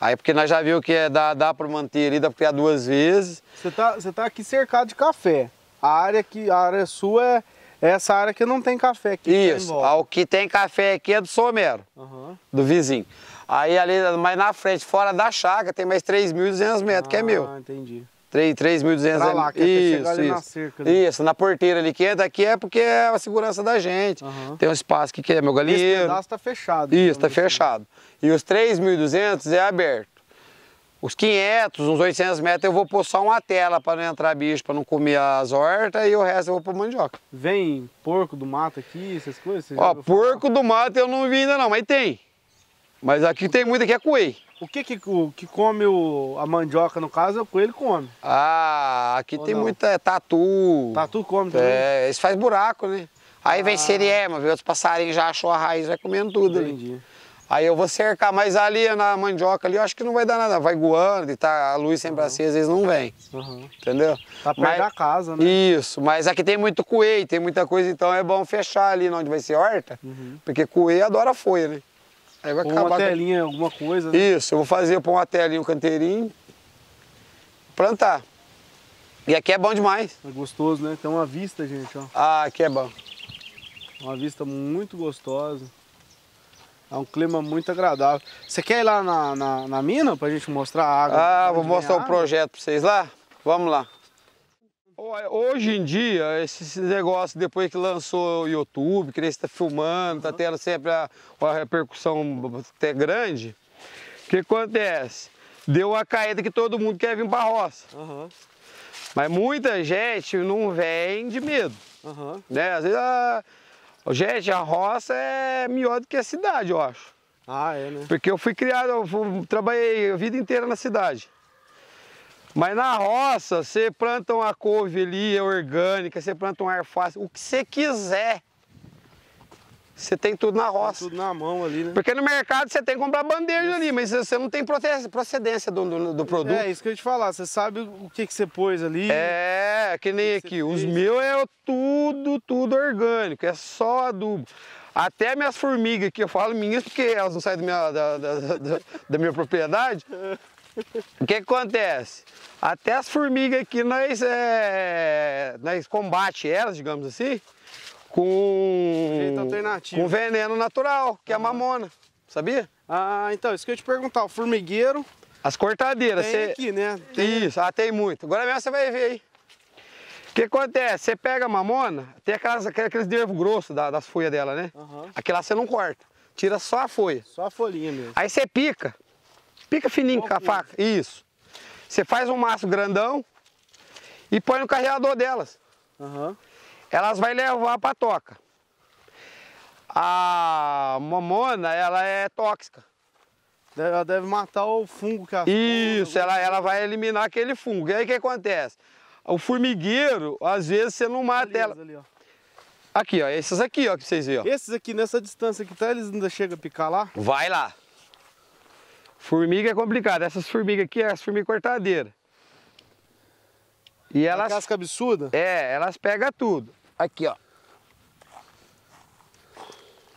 Aí porque nós já viu que é, dá, dá para manter ali, dá para criar duas vezes. Você tá, você tá aqui cercado de café. A área, que, a área sua é, é essa área que não tem café aqui. É isso, o que tem café aqui é do Somero, uhum. do vizinho. Aí ali, mais na frente, fora da chácara, tem mais 3.200 metros, ah, que é ah, meu. Ah, entendi. 3.200 pra é lá, é isso, isso. na cerca. Isso, na porteira ali, que é daqui é porque é a segurança da gente. Uhum. Tem um espaço que é meu galinheiro. Esse pedaço tá fechado. Isso, tá assim. fechado. E os 3.200 é aberto. Os 500, uns 800 metros eu vou pôr só uma tela para não entrar bicho, para não comer as hortas e o resto eu vou pôr mandioca. Vem porco do mato aqui, essas coisas? Ó, porco do mato eu não vi ainda não, mas tem. Mas aqui tem muito que é coelho. O que que, o, que come o, a mandioca, no caso, é o coelho come? Ah, aqui Ou tem não? muita é, tatu. Tatu come é, também? É, isso faz buraco, né? Aí ah. vem seriema, vê outros passarinhos já achou a raiz, vai comendo tudo né? Entendi. ali. Aí eu vou cercar, mas ali na mandioca ali, eu acho que não vai dar nada, vai goando e tá a luz sempre uhum. acesa, eles não vêm. Uhum. Entendeu? Tá perto mas, da casa, né? Isso, mas aqui tem muito coelho, tem muita coisa, então é bom fechar ali onde vai ser horta, uhum. porque coelho adora folha, né? Aí vai acabar. Uma telinha, com... alguma coisa, né? Isso, eu vou fazer pôr uma telinha, um canteirinho, plantar. E aqui é bom demais. É gostoso, né? Tem uma vista, gente, ó. Ah, aqui é bom. Uma vista muito gostosa. É um clima muito agradável. Você quer ir lá na, na, na mina para a gente mostrar a água? Ah, vou mostrar o projeto para vocês lá. Vamos lá. É, hoje em dia, esse negócio, depois que lançou o YouTube, que ele está filmando, está tendo sempre a, uma repercussão até grande, o que acontece? Deu uma caída que todo mundo quer vir para a roça. Uhum. Mas muita gente não vem de medo. Uhum. Né? Às vezes, ah, Gente, a roça é melhor do que a cidade, eu acho. Ah, é, né? Porque eu fui criado, eu fui, trabalhei a vida inteira na cidade. Mas na roça, você planta uma couve ali, é orgânica, você planta um fácil, o que você quiser. Você tem tudo na roça. Tem tudo na mão ali, né? Porque no mercado você tem que comprar bandeja ali, mas você não tem procedência do, do, do é, produto. É, isso que eu ia te falar. Você sabe o que, que você pôs ali. É, que nem que aqui. Os meus é tudo, tudo orgânico. É só adubo. Até minhas formigas, que eu falo minhas porque elas não saem da minha, da, da, da, da minha propriedade. O que, que, acontece? Até as formigas aqui, nós, é, nós combate elas, digamos assim com, com veneno natural, que é ah. é a mamona, sabia? Ah, então, isso que eu ia te perguntar, o formigueiro... As cortadeiras. Tem aqui, né? Tem... Isso, ah, tem muito. Agora mesmo você vai ver aí. O que acontece? Você pega a mamona, tem aquelas, aqueles nervos grossos da, das folhas dela, né? Uhum. Aquela você não corta, tira só a folha. Só a folhinha mesmo. Aí você pica, pica fininho com a faca, isso. Você faz um maço grandão e põe no carreador delas. Uhum elas vai levar para toca. A mamona, ela é tóxica. Ela deve matar o fungo que a Isso, ela, ela vai eliminar aquele fungo. E aí o que acontece? O formigueiro, às vezes você não mata ela. Ali, ó. Aqui, ó, esses aqui, ó, que vocês viram. Esses aqui, nessa distância que tá, eles ainda chegam a picar lá? Vai lá. Formiga é complicado. Essas formigas aqui, é as formigas cortadeiras. E é elas... casca absurda? É, elas pegam tudo. Aqui, ó.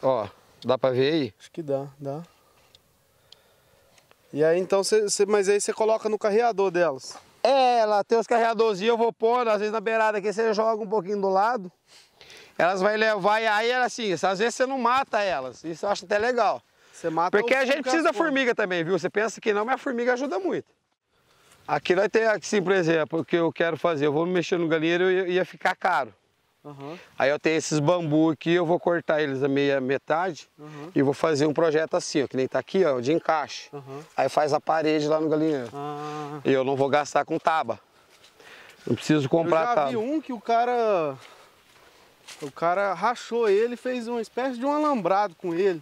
Ó, dá pra ver aí? Acho que dá, dá. E aí então, cê, cê mas aí você coloca no carreador delas? É, ela tem os carreadorzinhos, eu vou pôr, às vezes na beirada aqui você joga um pouquinho do lado. Elas vai levar e aí assim, às vezes você não mata elas, isso eu acho até legal. Você mata Porque a gente precisa da formiga também, viu? Você pensa que não, mas a formiga ajuda muito. Aqui vai ter, assim, por exemplo, o que eu quero fazer, eu vou mexer no galinheiro e ia ficar caro. Uhum. Aí eu tenho esses bambu aqui, eu vou cortar eles a meia metade uhum. e vou fazer um projeto assim, ó, que nem tá aqui, ó, de encaixe. Uhum. Aí faz a parede lá no galinheiro. Ah. E eu não vou gastar com taba. Não preciso comprar eu já taba. vi um que o cara... O cara rachou ele e fez uma espécie de um alambrado com ele.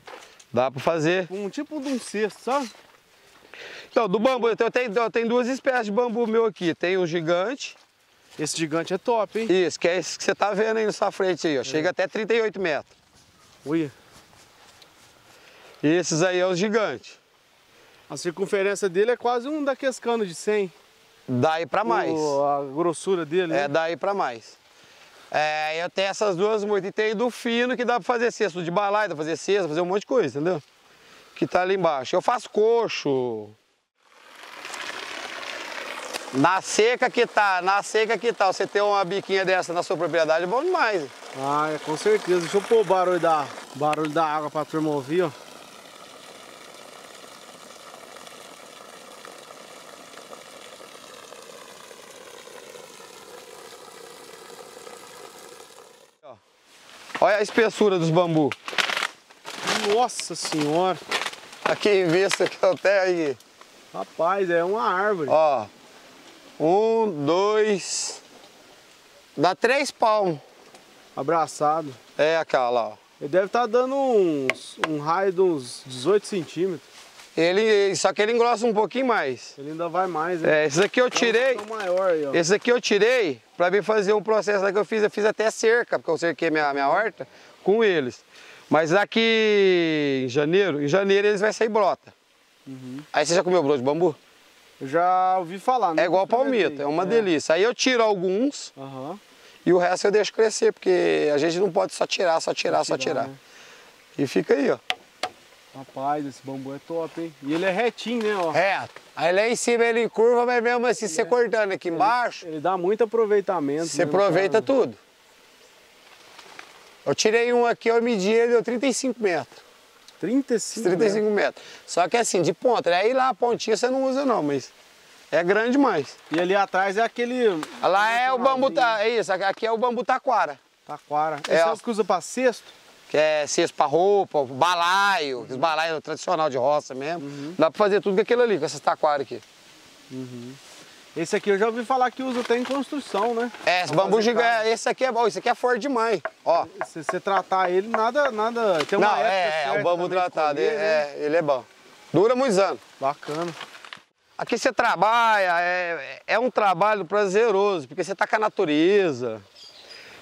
Dá pra fazer. Um tipo de um cesto, sabe? Então, do bambu, eu tenho, eu tenho duas espécies de bambu meu aqui. Tem o gigante, esse gigante é top, hein? Isso, que é esse que você tá vendo aí na sua frente aí, ó. É. Chega até 38 metros. Ui. esses aí é os gigantes. A circunferência dele é quase um daqueles canos de 100. Daí para mais. O, a grossura dele. É, né? daí para mais. É, eu tenho essas duas muito. E tem do fino que dá para fazer cesto de balai, dá pra fazer cesto, fazer um monte de coisa, entendeu? Que tá ali embaixo. Eu faço coxo, na seca que tá, na seca que tá, você ter uma biquinha dessa na sua propriedade é bom demais. Hein? Ah, é, com certeza. Deixa eu pôr o barulho da, barulho da água pra turma ouvir, ó. Olha a espessura dos bambus. Nossa senhora! Aqui em vista que até aí. Rapaz, é uma árvore. Ó, um, dois. Dá três palmos. Abraçado. É aquela ó. Ele deve estar tá dando uns, um raio de uns 18 centímetros. Ele, só que ele engrossa um pouquinho mais. Ele ainda vai mais, É, esse aqui eu tá tirei. Então, maior aí, ó. Esse aqui eu tirei para vir fazer um processo que eu fiz. Eu fiz até cerca, porque eu cerquei minha, minha horta com eles. Mas aqui em janeiro, em janeiro eles vão sair brota. Uhum. Aí você já comeu broto de bambu? Já ouvi falar, né? É igual palmito, é uma é. delícia. Aí eu tiro alguns uhum. e o resto eu deixo crescer, porque a gente não pode só tirar, só tirar, tirar só tirar. Né? E fica aí, ó. Rapaz, esse bambu é top, hein? E ele é retinho, né, ó? Reto. É. Aí lá em cima ele curva, mas mesmo assim, ele você é... cortando aqui embaixo... Ele, ele, dá muito aproveitamento. Você né, aproveita cara. tudo. Eu tirei um aqui, eu medi ele, deu 35 metros. 35, 35 metros. metros. Só que assim, de ponta, né? Aí lá a pontinha você não usa não, mas é grande mais. E ali atrás é aquele... Lá é o bambu... Ta... É isso, aqui é o bambu taquara. Taquara. é, é o que usa para cesto? Que é cesto para roupa, balaio, uhum. balaio tradicional de roça mesmo. Uhum. Dá para fazer tudo com aquilo ali, com essas taquara aqui. Uhum. Esse aqui eu já ouvi falar que usa até em construção, né? É, esse bambu gigante, é, esse aqui é bom, esse aqui é forte demais, ó. Se você tratar ele, nada, nada... Tem uma Não, é, é, o é bambu tratado, comer, ele, é, né? é, ele é bom. Dura muitos anos. Bacana. Aqui você trabalha, é, é um trabalho prazeroso, porque você está com a natureza.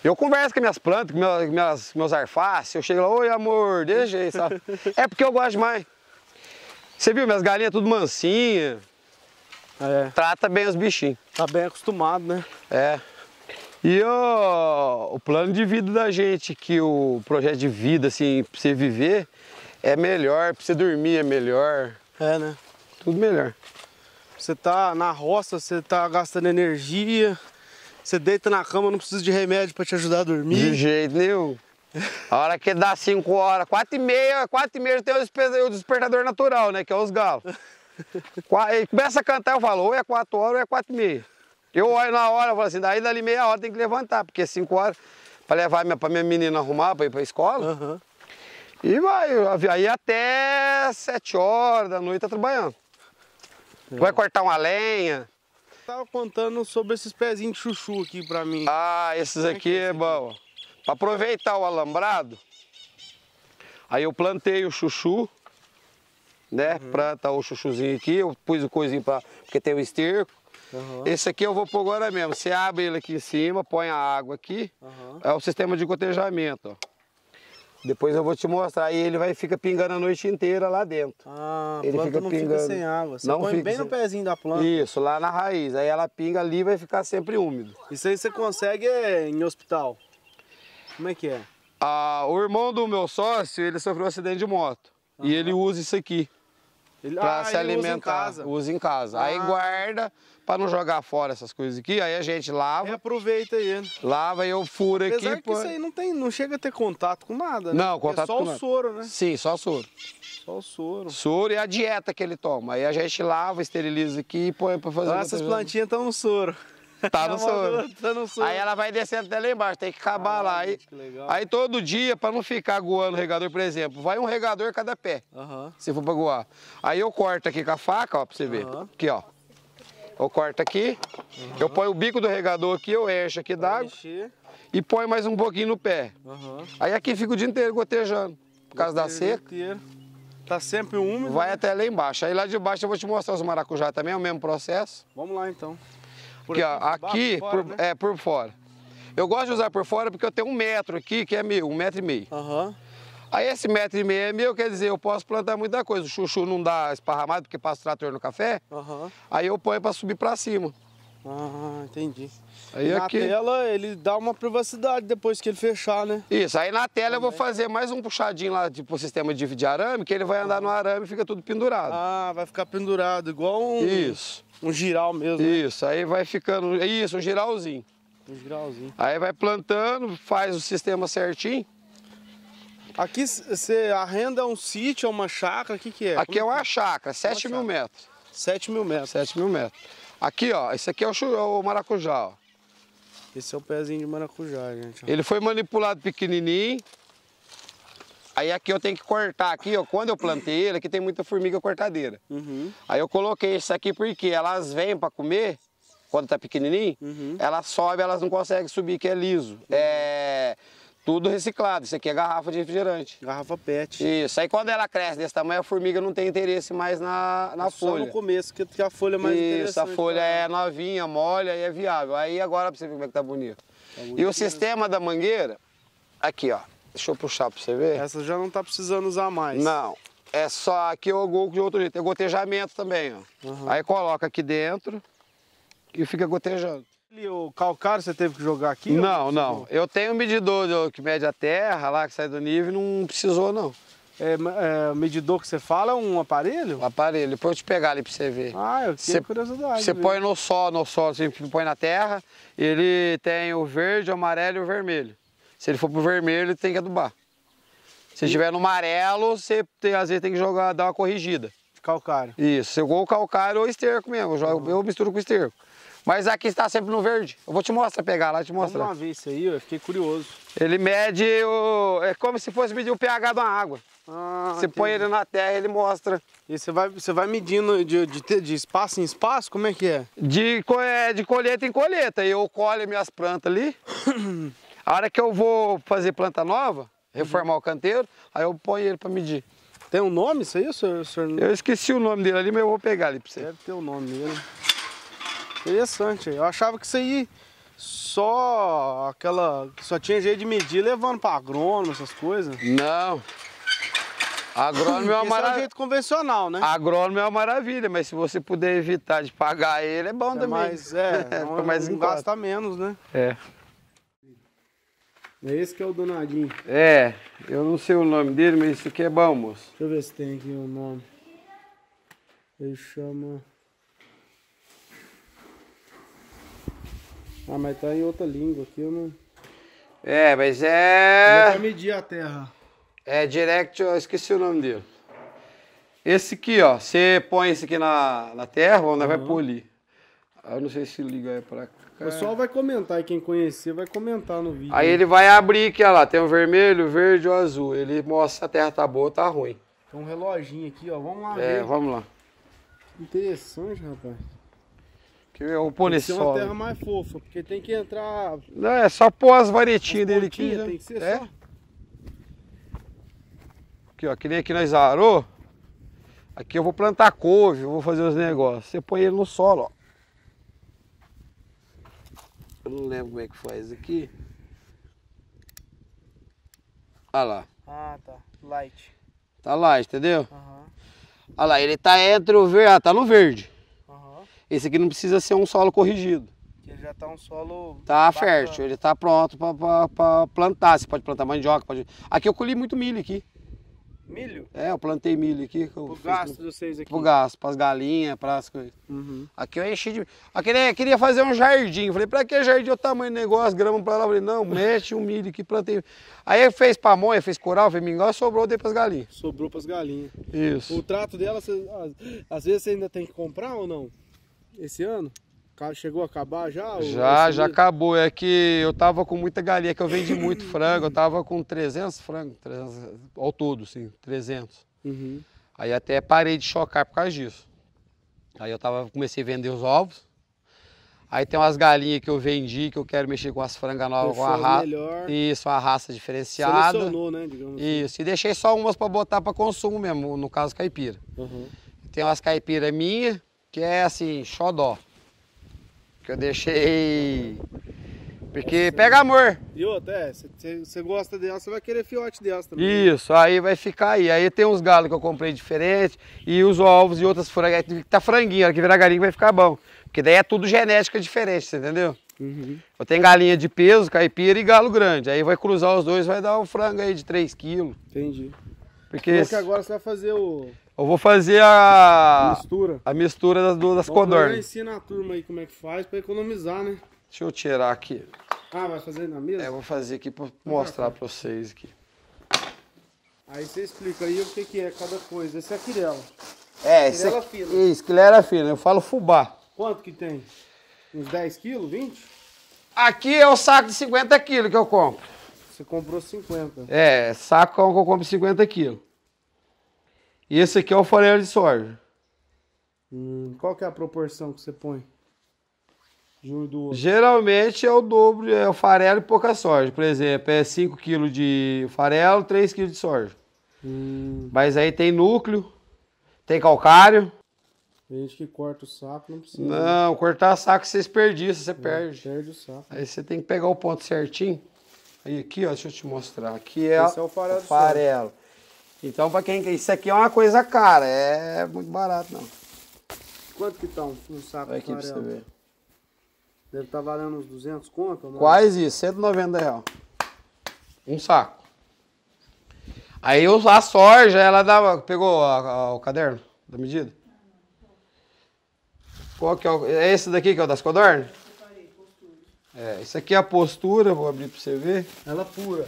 Eu converso com minhas plantas, com meus, minhas, meus arfaces, eu chego lá, oi amor, deixa aí, sabe? é porque eu gosto demais. Você viu, minhas galinhas tudo mansinha. É. Trata bem os bichinhos. Tá bem acostumado, né? É. E o, o plano de vida da gente, que o projeto de vida, assim, pra você viver, é melhor, pra você dormir é melhor. É, né? Tudo melhor. Você tá na roça, você tá gastando energia, você deita na cama, não precisa de remédio para te ajudar a dormir. De jeito nenhum. A hora que dá 5 horas, 4 e meia, 4 e meia tem o despertador natural, né? Que é os galos. Ele começa a cantar, eu falo, ou é 4 horas ou é 4 e meia. Eu olho na hora, eu falo assim, daí dali meia hora tem que levantar, porque 5 horas, para levar minha, pra minha menina arrumar, para ir para a escola. Uhum. E vai, aí até 7 horas da noite tá trabalhando. É. Vai cortar uma lenha. Tava contando sobre esses pezinhos de chuchu aqui para mim. Ah, esses é aqui é, é, é bom. Para aproveitar o alambrado, aí eu plantei o chuchu né? Uhum. Pra tá o chuchuzinho aqui, eu pus o coisinho pra... porque tem o esterco. Uhum. Esse aqui eu vou pôr agora mesmo. Você abre ele aqui em cima, põe a água aqui. Uhum. É o sistema de gotejamento, ó. Depois eu vou te mostrar. E ele vai fica pingando a noite inteira lá dentro. Ah, ele fica não pingando. fica sem água. Você não põe bem sem... no pezinho da planta. Isso, lá na raiz. Aí ela pinga ali e vai ficar sempre úmido. Isso aí você consegue é, em hospital? Como é que é? Ah, o irmão do meu sócio, ele sofreu um acidente de moto. Uhum. E ele usa isso aqui para ah, se alimentar. Usa em casa. Usa em casa. Ah. Aí guarda para não jogar fora essas coisas aqui. Aí a gente lava. E aproveita aí, né? Lava e eu furo Apesar aqui. Que pô... isso aí não, tem, não chega a ter contato com nada, né? Não, contato é só com Só o soro, né? Sim, só o soro. Só o soro. Soro e a dieta que ele toma. Aí a gente lava, esteriliza aqui e põe para fazer. Ah, essas plantinhas estão no soro. Tá no sul. Tá no tá Aí ela vai descendo até lá embaixo, tem que acabar ah, lá. Aí, aí todo dia, para não ficar goando regador, por exemplo, vai um regador cada pé, se for pra goar. Aí eu corto aqui com a faca, ó, para você ver. Aqui, ó. Eu corto aqui, uhum. eu ponho o bico do regador aqui, eu encho aqui d'água e põe mais um pouquinho no pé. Aí aqui fica o dia inteiro gotejando, por causa da seca. Inteiro. Tá sempre úmido. Vai né? até lá embaixo. Aí lá de baixo eu vou te mostrar os maracujá também, é o mesmo processo. Vamos lá então. Por aqui, aqui por, fora, por, né? é por fora. Eu gosto de usar por fora porque eu tenho um metro aqui que é meu, um metro e meio. Uhum. Aí esse metro e meio é meu, quer dizer, eu posso plantar muita coisa. O chuchu não dá esparramado porque passa o trator no café. Uhum. Aí eu ponho para subir para cima. Ah, entendi. Aí na aqui... tela ele dá uma privacidade depois que ele fechar, né? Isso, aí na tela Também. eu vou fazer mais um puxadinho lá, tipo, o sistema de, de arame, que ele vai andar no arame e fica tudo pendurado. Ah, vai ficar pendurado, igual um... Isso. Um giral mesmo. Né? Isso, né? aí vai ficando. É isso, um giralzinho. Um giralzinho. Aí vai plantando, faz o sistema certinho. Aqui você arrenda um sítio, é uma chácara, o que, que é? Aqui é, é uma chácara, 7 mil metros. 7 mil metros. 7 mil metros. Aqui, ó, esse aqui é o, maracujá, ó. Esse é o pezinho de maracujá, gente. Ele foi manipulado pequenininho, Aí aqui eu tenho que cortar aqui, ó. Quando eu plantei ele, aqui tem muita formiga cortadeira. Uhum. Aí eu coloquei isso aqui porque elas vêm para comer, quando tá pequenininho, uhum. elas sobem, elas não conseguem subir, que é liso. Uhum. É tudo reciclado. Isso aqui é garrafa de refrigerante. Garrafa PET. Isso. Aí quando ela cresce desse tamanho, a formiga não tem interesse mais na, na folha. É só no começo, que, a folha é mais Isso, interessante. Isso, né? a folha é novinha, molha e é viável. Aí agora pra você ver como é que tá bonito. Tá bonito e o mesmo. sistema da mangueira, aqui ó. Deixa eu puxar pra você ver. Essa já não tá precisando usar mais. Não. É só aqui eu aguo de outro jeito. É gotejamento também, ó. Uhum. Aí coloca aqui dentro e fica gotejando. E o calcário você teve que jogar aqui? Não, não. Eu tenho um medidor que mede a terra lá, que sai do nível, não precisou, não. É, é, medidor que você fala é um aparelho? Um aparelho, depois eu te pegar ali pra você ver. Ah, eu tenho curiosidade. Você põe no sol, no sol, você assim, põe na terra, ele tem o verde, o amarelo e o vermelho. Se ele for pro vermelho, ele tem que adubar. Se estiver no amarelo, você às vezes tem que jogar, dar uma corrigida. Calcário. Isso, ou calcário ou esterco mesmo. Eu, jogo, uhum. eu misturo com esterco. Mas aqui está sempre no verde. Eu vou te mostrar, pegar lá te mostrar. Vamos uma vez isso aí, eu fiquei curioso. Ele mede o... É como se fosse medir o pH da água. Ah, você põe ele na terra ele mostra. E você vai, você vai medindo de, de, de, espaço em espaço? Como é que é? De, é, de colheita em colheita. Eu colho minhas plantas ali. A hora que eu vou fazer planta nova, uhum. reformar uhum. o canteiro, aí eu ponho ele para medir. Tem um nome isso aí, senhor, senhor? Eu esqueci o nome dele ali, mas eu vou pegar ali para você. Deve ter o um nome dele. Interessante. Eu achava que isso aí só aquela... Só tinha jeito de medir levando para agrônomo, essas coisas. Não. Agrônomo é uma maravilha. é um jeito convencional, né? Agrônomo é uma maravilha, mas se você puder evitar de pagar ele, é bom é também. Mas é, é mais gasta menos, né? É. É esse que é o donadinho. É, eu não sei o nome dele, mas esse aqui é bom, moço. Deixa eu ver se tem aqui o nome. Ele chama... Ah, mas tá em outra língua aqui, eu não... É, mas é... Ele é medir a terra. É direct, eu esqueci o nome dele. Esse aqui, ó, você põe esse aqui na, na terra, ou uhum. vai polir. Eu não sei se liga aí pra cá. É. O pessoal vai comentar, e quem conhecer vai comentar no vídeo. Aí né? ele vai abrir que olha lá, tem o um vermelho, verde ou azul. Ele mostra se a terra tá boa ou tá ruim. Tem um reloginho aqui, ó. Vamos lá. É, ver. vamos lá. Interessante, rapaz. Que eu é vou pôr nesse solo. uma terra né? mais fofa, porque tem que entrar. Não, é só pôr as varetinhas dele aqui. Né? Tem que ser é? só. Aqui, ó, que nem aqui nós arou. Aqui eu vou plantar couve, eu vou fazer os negócios. Você põe ele no solo, ó. Eu não lembro como é que faz aqui. Olha ah lá. Ah, tá. Light. Tá light, entendeu? Uhum. Olha ah lá, ele tá entre o verde. Ah, tá no verde. Uhum. Esse aqui não precisa ser um solo corrigido. Ele já tá um solo. Tá bacana. fértil, ele tá pronto para plantar. Você pode plantar mandioca. Pode... Aqui eu colhi muito milho aqui. Milho? É, eu plantei milho aqui. Que eu pro gasto de vocês aqui? Pro gasto, pras galinhas, pras coisas. Uhum. Aqui eu enchi de... Aqui né, queria fazer um jardim. Falei, pra que jardim? O tamanho do negócio, grama pra lá. Falei, não, Mete o um milho aqui, plantei. Aí fez pamonha, fez coral, fez mingau, sobrou, dei pras galinhas. Sobrou pras galinhas. Isso. O trato delas, às vezes você ainda tem que comprar ou não? Esse ano? Chegou a acabar já? Já, já acabou. É que eu tava com muita galinha, que eu vendi muito frango. Eu tava com 300 frangos, 300, ao todo, sim, 300. Uhum. Aí até parei de chocar por causa disso. Aí eu tava, comecei a vender os ovos. Aí tem umas galinhas que eu vendi, que eu quero mexer com as frangas novas, com a raça. Isso, a raça diferenciada. Selecionou, né? Digamos assim. Isso, e deixei só umas para botar para consumo mesmo, no caso caipira. Uhum. Tem umas caipiras minhas, que é assim, xodó. Que eu deixei. Porque pega amor. E outra, é, você gosta dela você vai querer fiote dela também. Isso, aí vai ficar aí. Aí tem uns galos que eu comprei diferente e os ovos e outras franguinhas. Tá franguinho, a hora que virar galinha vai ficar bom. Porque daí é tudo genética diferente, você entendeu? Uhum. Eu tenho galinha de peso, caipira e galo grande. Aí vai cruzar os dois, vai dar um frango aí de 3 quilos. Entendi. Porque... Porque agora você vai fazer o... Eu vou fazer a. Mistura. A mistura das, das codornas. ensina a turma aí como é que faz pra economizar, né? Deixa eu tirar aqui. Ah, vai fazer na mesa? É, eu vou fazer aqui pra então tá mostrar pra vocês aqui. Aí você explica aí o que, que é cada coisa. Esse é quirela. É, esse é... fina. Isso, quirela fina. Eu falo fubá. Quanto que tem? Uns 10 quilos, 20? Aqui é o saco de 50 quilos que eu compro. Você comprou 50. É, saco é que eu compro 50 quilos. E esse aqui é o farelo de soja. Hum, qual que é a proporção que você põe? Geralmente é o dobro, é o farelo e pouca soja. Por exemplo, é 5 kg de farelo, 3 kg de soja. Hum. Mas aí tem núcleo, tem calcário. Tem gente que corta o saco, não precisa. Né? Não, né? cortar saco você desperdiça, você é, perde. Perde o saco. Aí você tem que pegar o ponto certinho. Aí aqui, ó, deixa eu te mostrar. Aqui é, Esse é o farelo. O farelo. Então, para quem isso aqui é uma coisa cara, é muito barato não. Quanto que estão tá um, saco aqui você ver. Deve estar tá valendo uns 200 conto, não? Quase isso, 190 real. Um saco. Aí a soja, ela dava, pegou a, a, o caderno da medida? Qual que é o, É esse daqui que é o das codornas? É, isso aqui é a postura, vou abrir para você ver. Ela pura.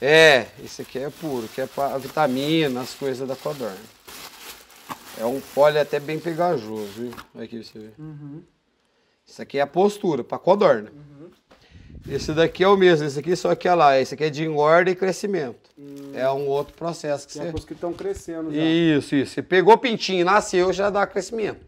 É, esse aqui é puro, que é para vitamina, as coisas da codorna. É um folha até bem pegajoso, viu? Olha aqui você vê. Uhum. Isso aqui é a postura, para codorna. Uhum. Esse daqui é o mesmo, esse aqui é só que é lá, esse aqui é de engorda e crescimento. Hum. É um outro processo que você... É que estão crescendo já. Isso, isso. Você pegou pintinho, nasceu, já dá crescimento.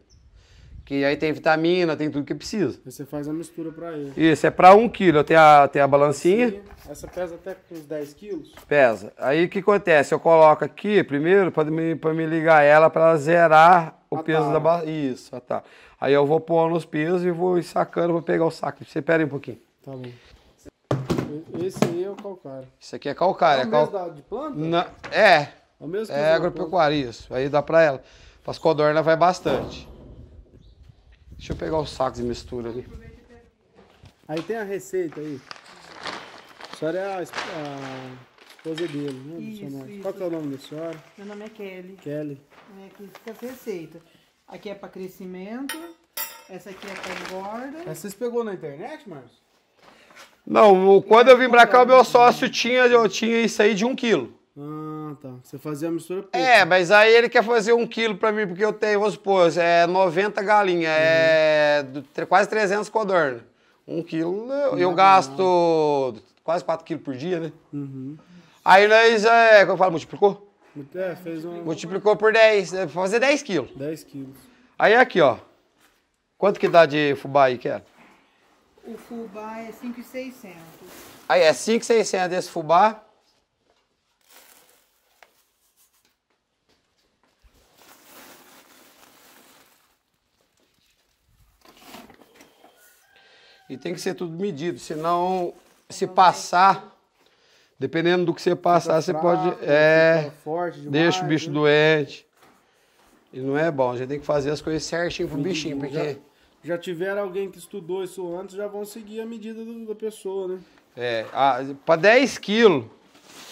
Que aí tem vitamina, tem tudo que precisa. Aí você faz a mistura para ele. Isso, é para 1 um quilo. Tem a, tem a balancinha. Sim, essa pesa até uns 10 quilos? Pesa. Aí o que acontece? Eu coloco aqui primeiro para me, pra me ligar ela para zerar o ah, peso tá. da balança. Isso, ah, tá. Aí eu vou pôr nos pesos e vou sacando, vou pegar o saco. Você pera aí um pouquinho. Tá bom. Esse aí é o calcário. Isso aqui é calcário. É, é cal... da, de planta? Na... É. É, é agropecuária, isso. Aí dá para ela. Para as codornas vai bastante. Deixa eu pegar o saco de mistura ali. Aí tem a receita aí. A senhora é a, esposa dele, né? Isso, isso. Qual que é o nome da senhora? Meu nome é Kelly. Kelly. É, aqui fica a receita. Aqui é para crescimento, essa aqui é para engorda. Essa vocês pegou na internet, Marcos? Não, quando eu vim pra cá, o meu sócio tinha, eu tinha isso aí de um quilo. Hum. Ah, tá. Você fazia a mistura pouco. É, mas aí ele quer fazer um quilo pra mim, porque eu tenho, vamos supor, é 90 galinhas, uhum. é quase 300 codorna. Um quilo, eu, eu gasto quase 4 quilos por dia, né? Uhum. Aí nós, é, como eu falo, multiplicou? É, fez um... Multiplicou por 10, né? fazer 10 quilos. 10 quilos. Aí aqui, ó. Quanto que dá de fubá aí, que é? O fubá é 5,600. Aí é 5,600 esse fubá. E tem que ser tudo medido, senão se passar, dependendo do que você passar, você pode. É. Deixa o bicho né? doente. E não é bom, a gente tem que fazer as coisas certinho pro bichinho, porque. Já tiveram alguém que estudou isso antes, já vão seguir a medida do, da pessoa, né? É, para 10 quilos.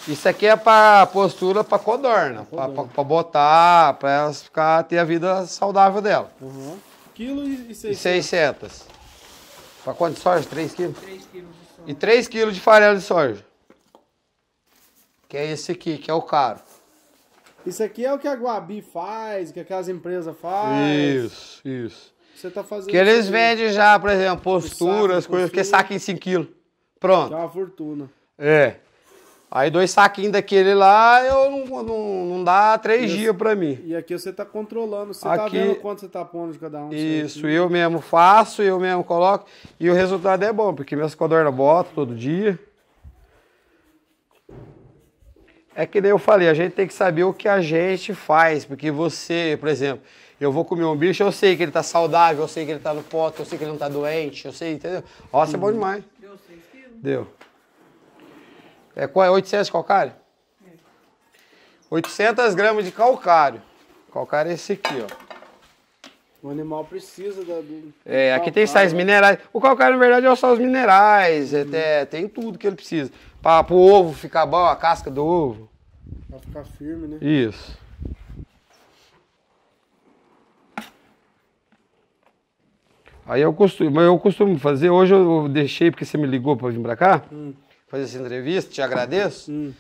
Isso aqui é para postura para codorna, para botar, para elas ficar ter a vida saudável dela. Uhum. Quilo e, e 600. E 600. Pra quanto de soja, 3 quilos? 3 quilos de soja. E 3 quilos de farelo de soja. Que é esse aqui, que é o caro. Isso aqui é o que a Guabi faz, que aquelas empresas fazem. Isso, isso. Você tá fazendo. Que eles vendem já, por exemplo, posturas, saco, coisas, postura. que é saca 5 quilos. Pronto. Já é uma fortuna. É. Aí dois saquinhos daquele lá, eu não, não, não dá três dias para mim. E aqui você tá controlando, você tá aqui, tá vendo quanto você tá pondo de cada um. Isso, eu mesmo faço, eu mesmo coloco. E o resultado é bom, porque minhas codornas botam todo dia. É que nem eu falei, a gente tem que saber o que a gente faz. Porque você, por exemplo, eu vou comer um bicho, eu sei que ele tá saudável, eu sei que ele tá no pote, eu sei que ele não tá doente, eu sei, entendeu? Ó, você é bom demais. Deu 6 quilos? Deu. É, qual é 800 de calcário? 800 gramas de calcário. Calcário é esse aqui, ó. O animal precisa da, do. É, calcário. aqui tem sais né? minerais. O calcário, na verdade, é só os minerais. É, tem é, tudo que ele precisa. Para o ovo ficar bom, a casca do ovo. Para ficar firme, né? Isso. Aí eu costumo, eu costumo fazer, hoje eu deixei porque você me ligou para vir para cá. Hum fazer essa entrevista, te agradeço. Hum.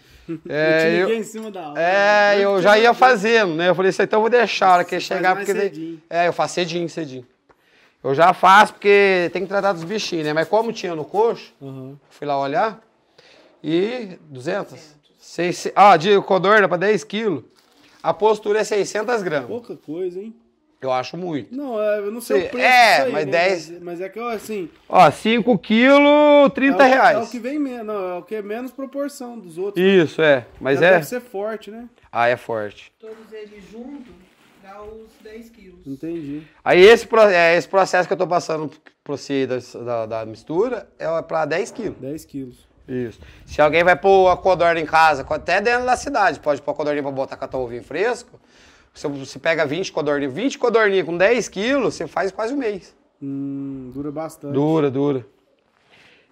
É, eu, eu em cima da hora. É, eu já ia fazendo, né? Eu falei assim, então eu vou deixar a hora que chegar. Porque cedinho. É, eu faço cedinho, cedinho. Eu já faço porque tem que tratar dos bichinhos, né? Mas como tinha no coxo, uhum. fui lá olhar. E 200? 600. Ah, de codorna para 10 quilos. A postura é 600 gramas. Pouca coisa, hein? Eu acho muito. Não, é, eu não sei Sim, o preço. É, aí, mas né? 10. Mas, mas, é que, eu assim. Ó, 5 quilos, 30 é o, reais. É o que vem menos, é o que é menos proporção dos outros. Né? Isso, né? é. Mas é. Deve ser forte, né? Ah, é forte. Todos eles juntos dá os 10 quilos. Entendi. Aí esse, é, esse processo que eu tô passando pro você da, da, da mistura é pra 10 quilos. 10 quilos. Isso. Se alguém vai pôr a codorna em casa, até dentro da cidade, pode pôr a codorna pra botar catarrovinho fresco, você, você pega 20 codorninhas. 20 codorninhas com 10 quilos, você faz quase um mês. Hum, dura bastante. Dura, dura.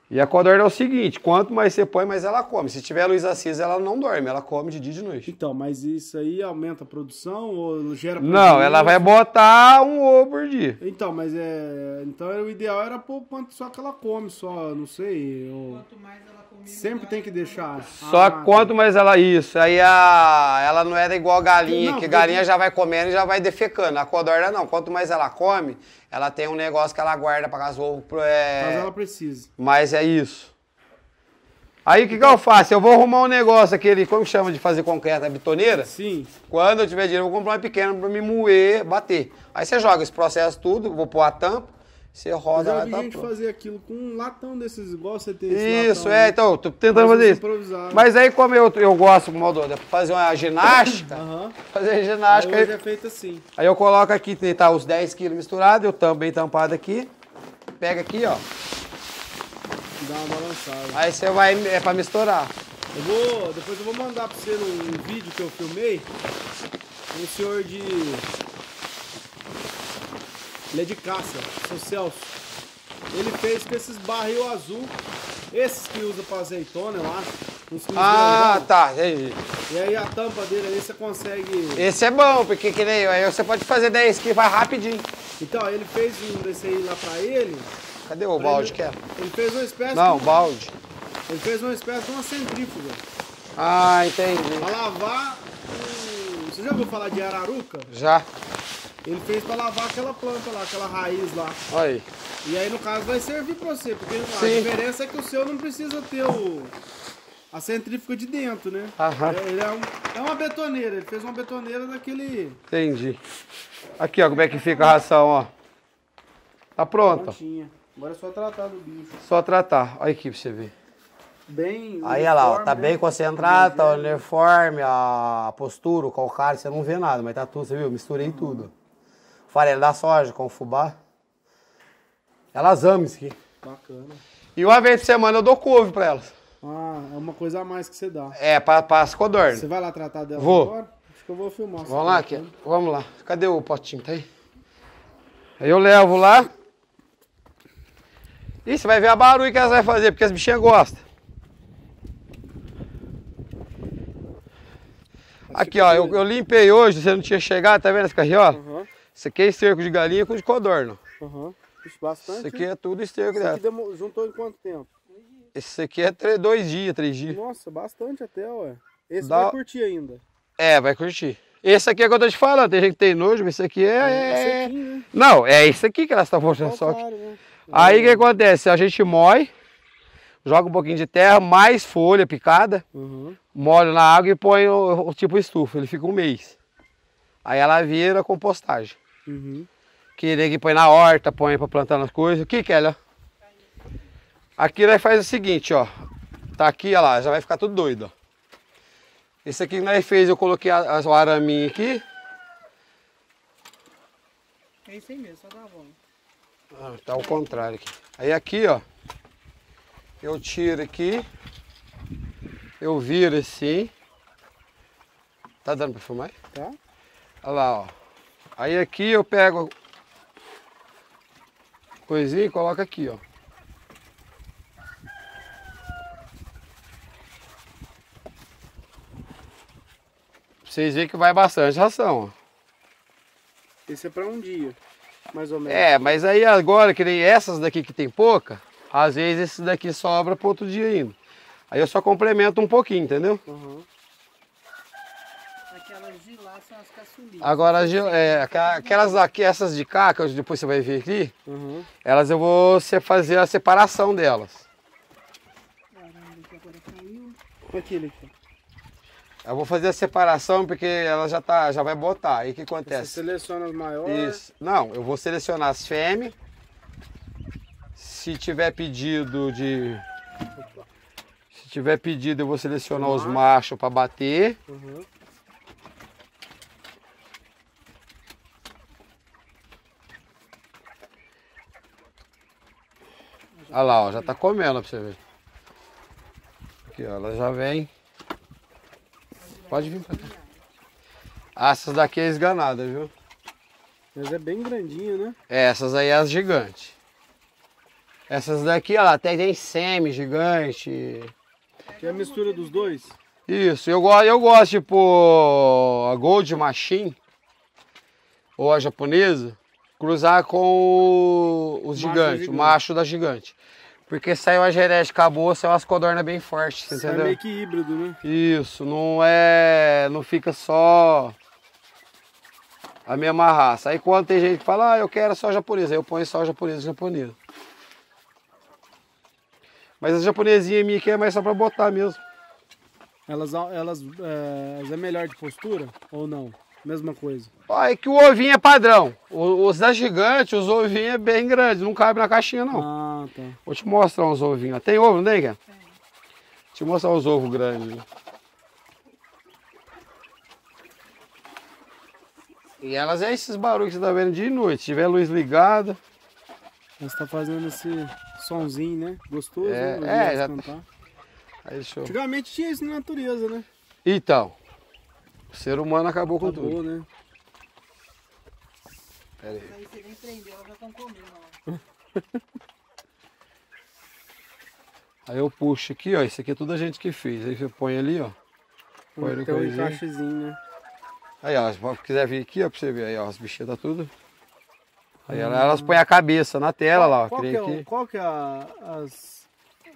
E a codorna é o seguinte, quanto mais você põe, mais ela come. Se tiver luz acesa, ela não dorme, ela come de dia e de noite. Então, mas isso aí aumenta a produção ou gera Não, ela vai botar um ovo por dia. Então, mas é, então o ideal era pôr quanto só que ela come, só, não sei, Quanto mais ela Sempre tem que deixar. Só ah, tá. quanto mais ela. Isso. Aí a, ela não era igual a galinha, não, que galinha já vai comendo e já vai defecando. A codorna não. Quanto mais ela come, ela tem um negócio que ela guarda para caso ovo. É... Mas ela precisa. Mas é isso. Aí o que, que eu faço? Eu vou arrumar um negócio aquele, como chama de fazer concreta a bitoneira? Sim. Quando eu tiver dinheiro, eu vou comprar uma pequena para me moer, bater. Aí você joga esse processo tudo, vou pôr a tampa, você roda Eu já vi lá, tá, gente tá fazer aquilo com um latão desses, igual você tem Isso, latão, é, então, tô tentando fazer isso. Improvisado. Mas aí, como eu, eu gosto, como Aldo, é fazer uma ginástica, uhum. fazer ginástica. Aí, aí, é feito assim. Aí eu coloco aqui, tá os 10 quilos misturados, eu também tampado aqui. Pega aqui, ó. Dá uma balançada. Aí você vai, é pra misturar. Eu vou, depois eu vou mandar pra você um vídeo que eu filmei. Um senhor de ele é de caça, seu Celso. Ele fez com esses barril azul, esses que usa pra azeitona, eu acho. Ah, tá, entendi. E aí a tampa dele aí você consegue. Esse é bom, porque que nem aí você pode fazer 10 que vai rapidinho. Então, ele fez um desse aí lá pra ele. Cadê o balde ele... que é? Ele fez uma espécie. Não, de... balde. Ele fez uma espécie de uma centrífuga. Ah, entendi. Pra lavar. Você já ouviu falar de araruca? Já. Ele fez pra lavar aquela planta lá, aquela raiz lá. Aí. E aí, no caso, vai servir pra você, porque Sim. a diferença é que o seu não precisa ter o... a centrífuga de dentro, né? Aham. É, ele é, um... é uma betoneira, ele fez uma betoneira daquele... Entendi. Aqui, ó, como é que fica a ração, ó. Tá pronta. Prontinha. Agora é só tratar do bicho. Só tratar. Olha aqui pra você ver. Bem Aí, olha lá, ó, tá bem né? concentrado, tá uniforme, a postura, o calcário, você não vê nada, mas tá tudo, você viu? Misturei uhum. tudo dá soja com fubá. Elas amam isso aqui. Bacana. E uma vez por semana eu dou couve pra elas. Ah, é uma coisa a mais que você dá. É, pra, pra as codornas. Você vai lá tratar dela vou. agora? Acho que eu vou filmar. Vamos lá, aqui. vamos lá. Cadê o potinho? Tá aí? Aí eu levo lá. E você vai ver a barulho que elas vão fazer, porque as bichinhas gostam. Aqui, ó, eu, eu limpei hoje, você não tinha chegado, tá vendo esse carrinho, ó? Uhum. Isso aqui é esterco de galinha com de codorna. Uhum. Bastante. Isso aqui é tudo esterco dela. Demo... juntou em quanto tempo? Esse aqui é três, dois dias, três dias. Nossa, bastante até, ué. Esse Dá... vai curtir ainda. É, vai curtir. Esse aqui é que eu tô te falando, tem gente que tem nojo, mas esse aqui é. é, Aqui, Não, é esse aqui que elas estão mostrando só. né? Aí o é. que acontece? A gente moe, joga um pouquinho de terra, mais folha picada, uhum. na água e põe o, o tipo estufa. Ele fica um mês. Aí ela vira compostagem. Uhum. Que ninguém põe na horta, põe para plantar nas coisas. O que que é, ó? Aqui nós faz o seguinte, ó. Tá aqui, ó lá, já vai ficar tudo doido, ó. Esse aqui nós fez, eu coloquei as, o araminho aqui. É isso aí mesmo, só dá bom. Ah, tá ao contrário aqui. Aí aqui, ó. Eu tiro aqui. Eu viro assim. Tá dando pra filmar? Tá. Olha lá, ó. Aí aqui eu pego coisinha e coloco aqui, ó. Vocês veem que vai bastante ração. Esse é para um dia, mais ou menos. É, mas aí agora, que nem essas daqui que tem pouca, às vezes esse daqui sobra para outro dia ainda. Aí eu só complemento um pouquinho, entendeu? Uhum de Agora, é, aquelas aqui, essas de cá, que depois você vai ver aqui, uhum. elas eu vou fazer a separação delas. eu vou fazer a separação porque ela já, tá, já vai botar. Aí o que acontece? Você seleciona as maiores? Isso. Não, eu vou selecionar as fêmeas. Se tiver pedido de tiver pedido, eu vou selecionar os machos para bater. Uhum. Olha lá, ó, já tá comendo pra você ver. Aqui, ó, ela já vem. Pode vir pra cá. Ah, essas daqui é esganada, viu? Mas é bem grandinha, né? É, essas aí é as gigantes. Essas daqui, ó, até tem semi gigante. Que é a mistura dos dois? Isso, eu, gosto, eu gosto, tipo, a Gold Machine ou a japonesa cruzar com os gigantes, gigante. o macho da gigante. Porque saiu a genética boa, saiu as codornas bem fortes, Isso é entendeu? É meio que híbrido, né? Isso, não é. não fica só a mesma raça. Aí quando tem gente que fala, ah, eu quero só japonesa, aí eu ponho só japonesa e japonesa. Mas as japonesinhas minha aqui é mais só pra botar mesmo. Elas, elas, é, elas é melhor de postura ou não? Mesma coisa. Ó, é que o ovinho é padrão. Os da gigante, os ovinhos é bem grandes, não cabe na caixinha não. Ah, tá. Vou te mostrar uns ovinhos. Tem ovo, não tem, Ken? Tem. Te mostrar os ovos grandes. E elas é esses barulhos que você tá vendo de noite. Se tiver luz ligada. Elas tá fazendo esse sonzinho, né? Gostoso, é, né? É, já... Cantar. Tá. Aí, Antigamente tinha isso na natureza, né? Então. O ser humano acabou com acabou, tudo. né? Pera aí. Aí você nem prendeu, elas já estão comendo, ó. aí eu puxo aqui, ó. Isso aqui é tudo a gente que fez. Aí você põe ali, ó. Põe hum, no um encaixezinho, né? Aí, ó, se quiser vir aqui, ó, pra você ver aí, ó, as bichinhas tá tudo. Aí elas, hum. elas põem a cabeça na tela lá, ó. Qual que, é, aqui. qual que é a, as,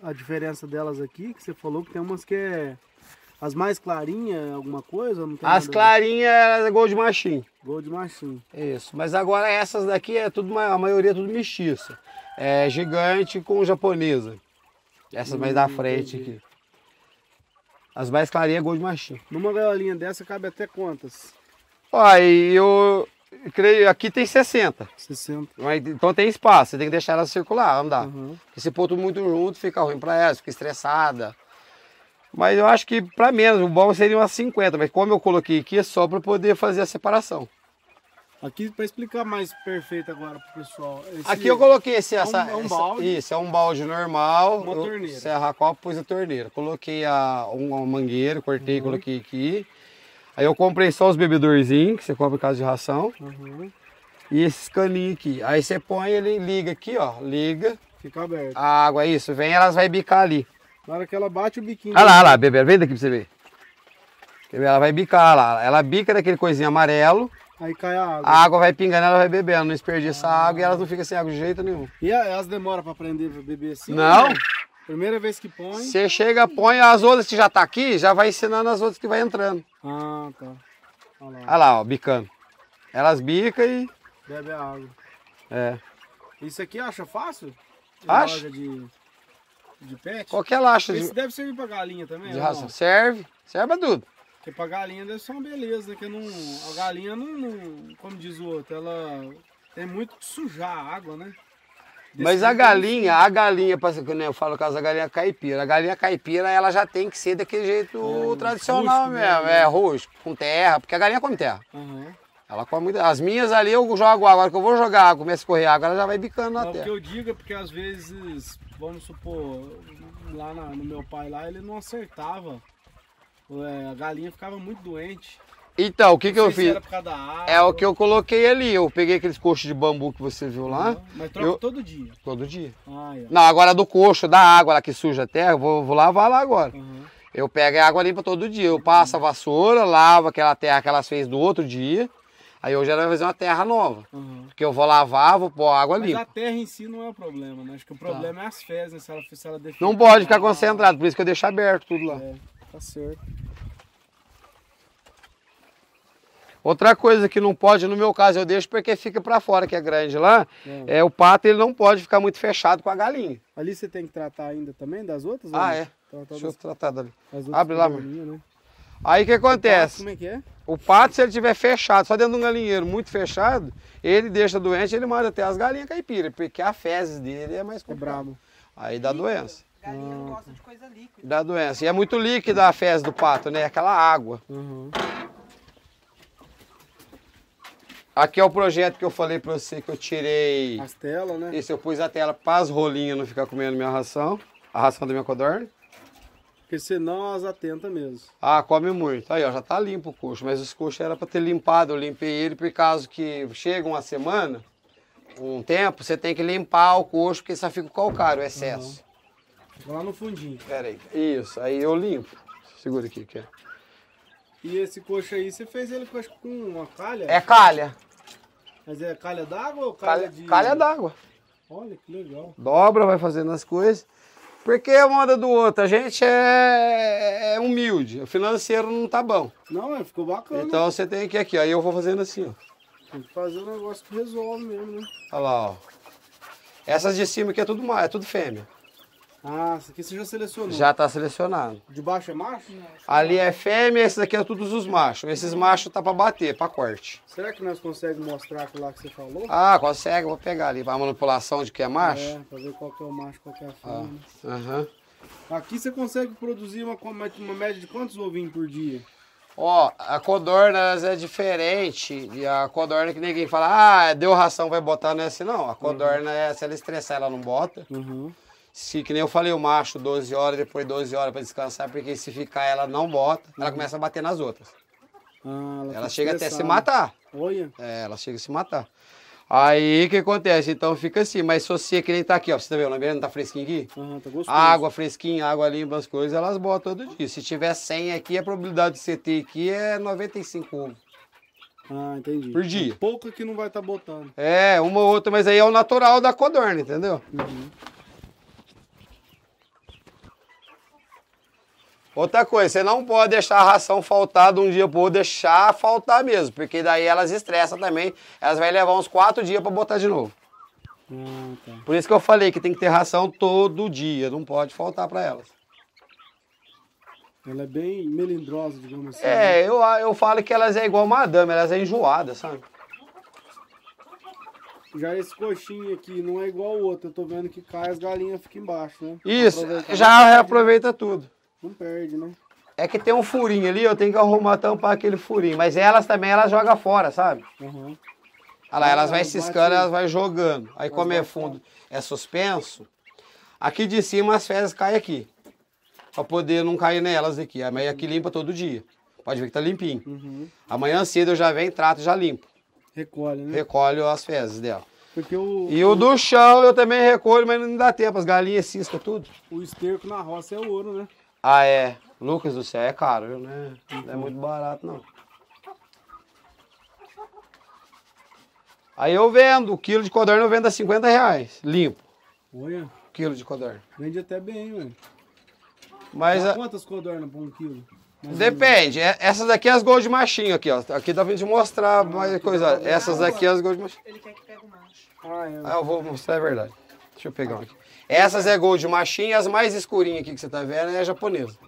a diferença delas aqui? Que você falou que tem umas que é as mais clarinhas, alguma coisa? As clarinhas é Gold Machine. Gold Machine. Isso. Mas agora essas daqui é tudo, a maioria é tudo mestiça. É gigante com japonesa. Essas hum, mais da hum, frente entendi. aqui. As mais clarinhas é Gold Machine. Numa gaiolinha dessa cabe até quantas? Ó, eu creio, aqui tem 60. 60. então tem espaço, você tem que deixar ela circular, andar. Uhum. Porque se pôr tudo muito junto, fica ruim para ela, fica estressada. Mas eu acho que para menos, o bom seria umas 50, mas como eu coloquei aqui é só para poder fazer a separação. Aqui para explicar mais perfeito agora pro pessoal. Esse aqui eu coloquei esse é um, essa, é um balde. Essa, isso, é um balde normal. Uma torneira. Serra qual pus a torneira. Coloquei a um, um mangueiro, cortei, uhum. coloquei aqui. Aí eu comprei só os bebedorzinhos, que você compra em casa de ração. Uhum. E esses caninhos aqui. Aí você põe ele liga aqui, ó. Liga. Fica aberto. A água, isso. Vem, elas vai bicar ali. Na hora que ela bate o biquinho. Olha lá, olha lá, Beber, vem daqui pra você ver. Ela vai bicar lá. Ela bica daquele coisinho amarelo. Aí cai a água. A água vai pingando, ela vai bebendo. Não desperdiça ah. água e elas não ficam sem água de jeito nenhum. E elas demoram pra aprender a beber assim? Não. Né? Primeira vez que põe. Você chega, põe as outras que já tá aqui, já vai ensinando as outras que vai entrando. Ah, tá. Olha lá, olha lá ó, bicando. Elas bicam e. Bebe a água. É. Isso aqui acha fácil? Acha? De... De pet? Qualquer laxa. Esse de... deve servir pra galinha também? De ração. Serve. Serve pra tudo. Porque pra galinha deve ser uma beleza, Que não, a galinha não, não, como diz o outro, ela tem muito que sujar a água, né? Desse Mas a galinha, a galinha, eu falo caso a galinha caipira, a galinha caipira ela já tem que ser daquele jeito é, tradicional rusco, mesmo, é né? roxo, com terra, porque a galinha come terra. Uhum. Ela come As minhas ali eu jogo água. Agora que eu vou jogar água, começa a correr água, ela já vai bicando na Não, terra. O que eu digo é porque às vezes, vamos supor, lá na, no meu pai lá, ele não acertava. É, a galinha ficava muito doente. Então, o que, que eu fiz? É o que eu coloquei ali. Eu peguei aqueles coxos de bambu que você viu lá. Uhum. Mas troca eu... todo dia? Todo dia. Ah, é. Não, agora do coxo, da água lá que suja a terra, eu vou, vou lavar lá agora. Uhum. Eu pego a água limpa todo dia. Eu passo a vassoura, lavo aquela terra que elas fez do outro dia. Aí hoje ela vai fazer uma terra nova. Uhum. Porque eu vou lavar, vou pôr água ali. Mas a terra em si não é o problema, né? Acho que o tá. problema tá. é as fezes, né? Se ela, se ela Não pode ficar concentrado, por isso que eu deixo aberto tudo lá. É, tá certo. Outra coisa que não pode, no meu caso, eu deixo porque fica para fora, que é grande lá, é. é. o pato ele não pode ficar muito fechado com a galinha. Ali você tem que tratar ainda também das outras? Ah, é? Deixa eu tratar dali. Abre lá, mano. Né? Aí o que acontece? O pato, como é que é? O pato, se ele tiver fechado, só dentro de um galinheiro muito fechado, ele deixa doente, ele manda até as galinhas caipira, porque a fezes dele é mais é complicado. brabo. Aí dá doença. Galinha não gosta de coisa líquida. Dá doença. E é muito líquida a fezes do pato, né? Aquela água. Uhum. Aqui é o projeto que eu falei pra você que eu tirei. As telas, né? Isso, eu pus a tela para as rolinhas não ficar comendo minha ração, a ração da minha codorna. Porque senão as atenta mesmo. Ah, come muito. Aí, ó, já tá limpo o coxo, mas os coxos era para ter limpado. Eu limpei ele por causa que chega uma semana, um tempo, você tem que limpar o coxo, porque só fica o calcário, o excesso. Uhum. Fica lá no fundinho. Pera aí. Isso, aí eu limpo. Segura aqui, que é. E esse coxo aí, você fez ele com uma calha? É calha. Mas é calha d'água ou calha, calha de... Calha d'água. Olha, que legal. Dobra, vai fazendo as coisas. Porque é onda do outro, a gente é, é, é humilde, o financeiro não tá bom. Não, é, ficou bacana. Então você tem que aqui, aí eu vou fazendo assim, ó. Tem que fazer um negócio que resolve mesmo, né? Olha lá, ó. Essas de cima aqui é tudo, é tudo fêmea. Ah, esse aqui você já selecionou. Já está selecionado. De baixo é macho? Ali é fêmea, esses aqui é todos os machos. Esses machos tá para bater, para corte. Será que nós conseguimos mostrar aquilo lá que você falou? Ah, consegue, vou pegar ali. A manipulação de que é macho? É, para ver qual que é o macho, qual que é a ah, fêmea. Aham. Uhum. Aqui você consegue produzir uma, uma média de quantos ovinhos por dia? Ó, a codorna é diferente. E a codorna que ninguém fala, ah, deu ração, vai botar, não é assim, não. A codorna, uhum. é, se ela estressar, ela não bota. Uhum. Se, que nem eu falei, o macho, 12 horas, depois 12 horas para descansar, porque se ficar ela não bota, ela uhum. começa a bater nas outras. Ah, ela, ela chega até se matar. Olha. É, ela chega a se matar. Aí o que acontece? Então fica assim, mas se você que nem tá aqui, ó. Você tá vendo? Não tá fresquinho aqui? Uhum, tá gostoso. Água fresquinha, água limpa, as coisas, elas botam todo dia. Se tiver 100 aqui, a probabilidade de você ter aqui é 95 ovos. Ah, entendi. Por dia. Tem é pouca que não vai estar tá botando. É, uma ou outra, mas aí é o natural da codorna, entendeu? Uhum. Outra coisa, você não pode deixar a ração faltar de um dia para outro, deixar faltar mesmo, porque daí elas estressam também, elas vai levar uns quatro dias para botar de novo. Ah, tá. Por isso que eu falei que tem que ter ração todo dia, não pode faltar para elas. Ela é bem melindrosa, digamos assim. É, né? eu, eu falo que elas é igual madame, elas é enjoada, sabe? Já esse coxinho aqui não é igual o outro, eu tô vendo que cai as galinhas ficam embaixo, né? Isso, já reaproveita tudo. Não perde, né? É que tem um furinho ali, eu tenho que arrumar tampar aquele furinho. Mas elas também, elas jogam fora, sabe? Uhum. Olha lá, ah, elas vão ciscando, elas vão jogando. Aí como é fundo, é suspenso. Aqui de cima as fezes caem aqui. Pra poder não cair nelas aqui. Aí aqui limpa todo dia. Pode ver que tá limpinho. Uhum. Amanhã cedo eu já venho, trato e já limpo. Recolhe, né? Recolho as fezes dela. O, e o, o, do chão eu também recolho, mas não dá tempo. As galinhas ciscam tudo. O esterco na roça é ouro, né? Ah, é. Lucas do céu é caro, né? Não é muito barato, não. Aí eu vendo, o quilo de codorna eu vendo a 50 reais, limpo. Olha. Quilo de codorna. Vende até bem, velho. Mas a... Quantas codorna por um quilo? Mais Depende. É, essas daqui é as Gold Machinho aqui, ó. Aqui dá pra gente mostrar ah, mais coisa. Essas daqui é as Gold Machinho. Ele quer que pegue o macho. Ah, eu... É. Ah, eu vou mostrar, é verdade. Deixa eu pegar ah. um aqui. Essas é Gold Machine e as mais escurinhas aqui que você tá vendo é japonesa.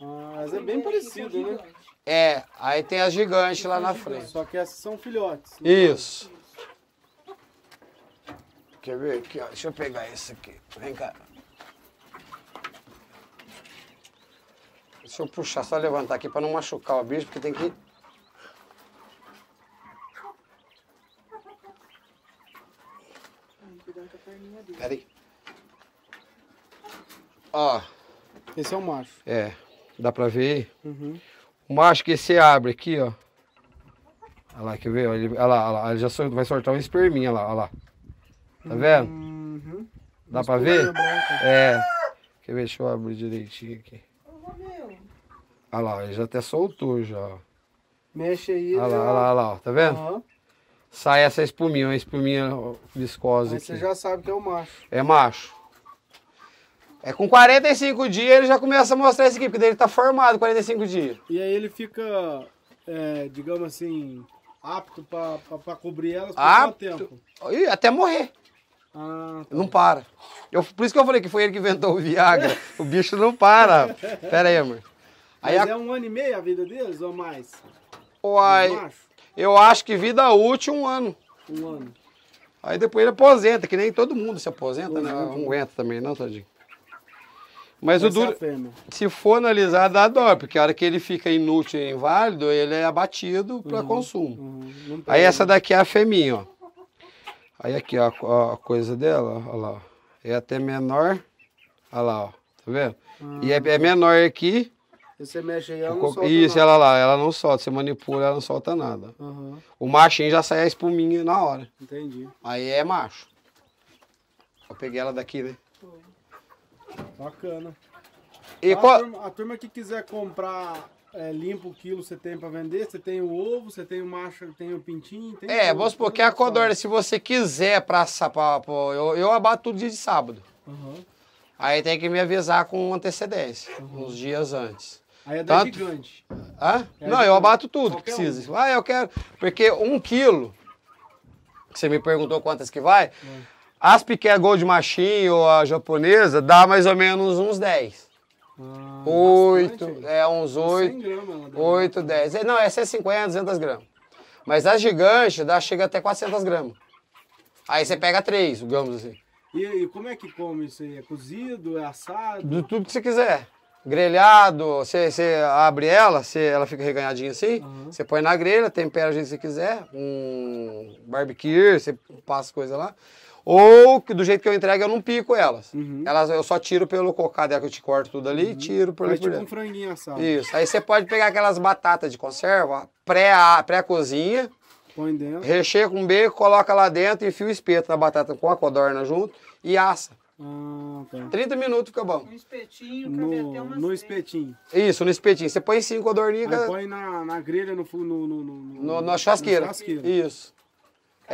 Ah, mas é bem parecido, né? É, aí tem as gigantes lá na frente. Só que essas são filhotes. Né? Isso. Quer ver aqui, ó? Deixa eu pegar esse aqui. Vem cá. Deixa eu puxar, só levantar aqui para não machucar o bicho, porque tem que Esse é o macho. É, dá pra ver uhum. O macho que você abre aqui, ó. Olha lá, quer ver? Ele, olha lá, olha lá, ele já vai soltar um esperminha, lá, olha lá. Tá vendo? Uhum. Dá pra ver? É. Quer ver? Deixa eu abrir direitinho aqui. Olha lá, ele já até soltou já. Mexe aí. Olha lá, olha lá, olha lá, tá vendo? Uhum. Sai essa espuminha, uma espuminha viscosa Aí aqui. você já sabe que é o macho. É macho. É com 45 dias ele já começa a mostrar esse aqui, porque ele tá formado 45 dias. E aí ele fica, é, digamos assim, apto para cobrir elas por quanto tempo? E até morrer. Ah, tá. Não para. Eu, por isso que eu falei que foi ele que inventou o Viagra. o bicho não para. Pera aí, amor. Aí Mas a... é um ano e meio a vida deles ou mais? Uai, eu acho que vida útil um ano. Um ano. Aí depois ele aposenta, que nem todo mundo se aposenta, né? Não aguenta também, não, Tadinho? Mas o duro, se for analisar, dá dó, porque a hora que ele fica inútil e inválido, ele é abatido para uhum, consumo. Uhum, Aí essa daqui é a fêmea, ó. Aí aqui, ó, a coisa dela, ó lá. É até menor. Olha lá, ó. Tá vendo? Uhum. E é, é, ah. menor aqui. E você mexe aí, ela não solta Isso, nada. ela lá, ela não solta. Você manipula, ela não solta nada. O machinho já sai a espuminha na hora. Entendi. Aí é macho. Eu peguei ela daqui, né? Bacana. E a, qual... turma, a turma que quiser comprar é, limpo o quilo você tem para vender? Você tem o ovo, você tem o macho, tem o pintinho? Tem é, tudo, vamos supor que é a codorna, se você quiser para sapar, eu, eu abato tudo dia de sábado. Uhum. Aí tem que me avisar com antecedência, uhum. uns dias antes. Aí é Tanto... gigante. Hã? É Não, eu abato tudo que precisa. Um. Ah, eu quero. Porque um quilo, você me perguntou quantas que vai. É. As Piquet Gold Machine ou a japonesa dá mais ou menos uns 10. Ah, 8, bastante. é uns 8, 8, 10. Não, essa é 50, 200 gramas. Mas as gigantes dá, chega até 400 gramas. Aí você pega 3, digamos assim. E, e, como é que come isso aí? É cozido, é assado? Do tudo que você quiser. Grelhado, você, você abre ela, você, ela fica reganhadinha assim, uhum. você põe na grelha, tempera a gente que você quiser, um barbecue, você passa coisa lá. Ou do jeito que eu entrego, eu não pico elas. Uhum. elas eu só tiro pelo dela que eu te corto tudo ali uhum. e tiro por ali. Tipo um franguinho assado. Isso. Aí você pode pegar aquelas batatas de conserva, pré-cozinha. Pré Põe dentro. Recheia com bacon, coloca lá dentro, e enfia o espeto da batata com a codorna junto e assa. Ah, tá. 30 minutos fica bom. Um espetinho, no, no espetinho. Isso, no espetinho. Você põe cinco codorninhas. Põe na, na grelha, no, no, no, no, na churrasqueira. Isso.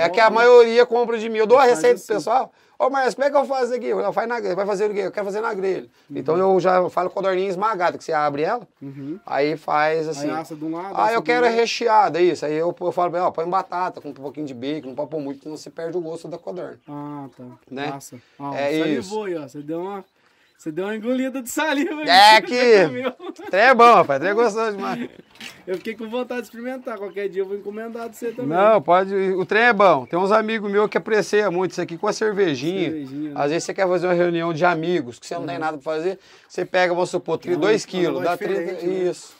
É que a maioria compra de mim. Eu dou a receita pro assim. pessoal. Ô, oh, Marcos, como é que eu faço aqui? faz na grelha. Vai fazer o quê? Eu quero fazer na grelha. Uhum. Então eu já falo codorninha esmagada, que você abre ela, uhum. aí faz assim. Aí assa de um lado. Ah, eu quero é recheada, é isso. Aí eu, eu falo pra ela, põe batata com um pouquinho de bacon, não pode pôr muito, senão você perde o gosto da codorna. Ah, tá. Né? Massa. Ah, é isso. Aí ó. Você deu uma. Você deu uma engolida de saliva. É que... Trem é bom, rapaz. Trem é gostoso demais. Eu fiquei com vontade de experimentar. Qualquer dia eu vou encomendar de você também. Não, pode... O trem é bom. Tem uns amigos meus que apreciam muito isso aqui com a cervejinha. cervejinha né? Às vezes você quer fazer uma reunião de amigos, que você não tem é. nada pra fazer. Você pega, vamos supor, 2 é quilos. Dá 30... Né? Isso.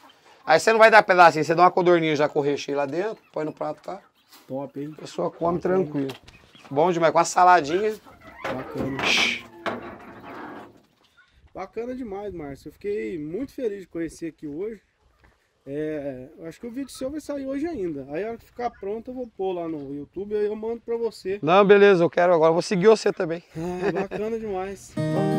Aí você não vai dar pedacinho. Você dá uma codorninha já com o recheio lá dentro, põe no prato, tá? Top, hein? A pessoa come Top, tranquilo. Hein? Bom demais. Com a saladinha... Bacana. Bacana demais, Márcio. Eu fiquei muito feliz de conhecer aqui hoje. É, acho que o vídeo seu vai sair hoje ainda. Aí a hora que ficar pronto, eu vou pôr lá no YouTube e eu mando pra você. Não, beleza, eu quero agora. Vou seguir você também. Ah, bacana demais.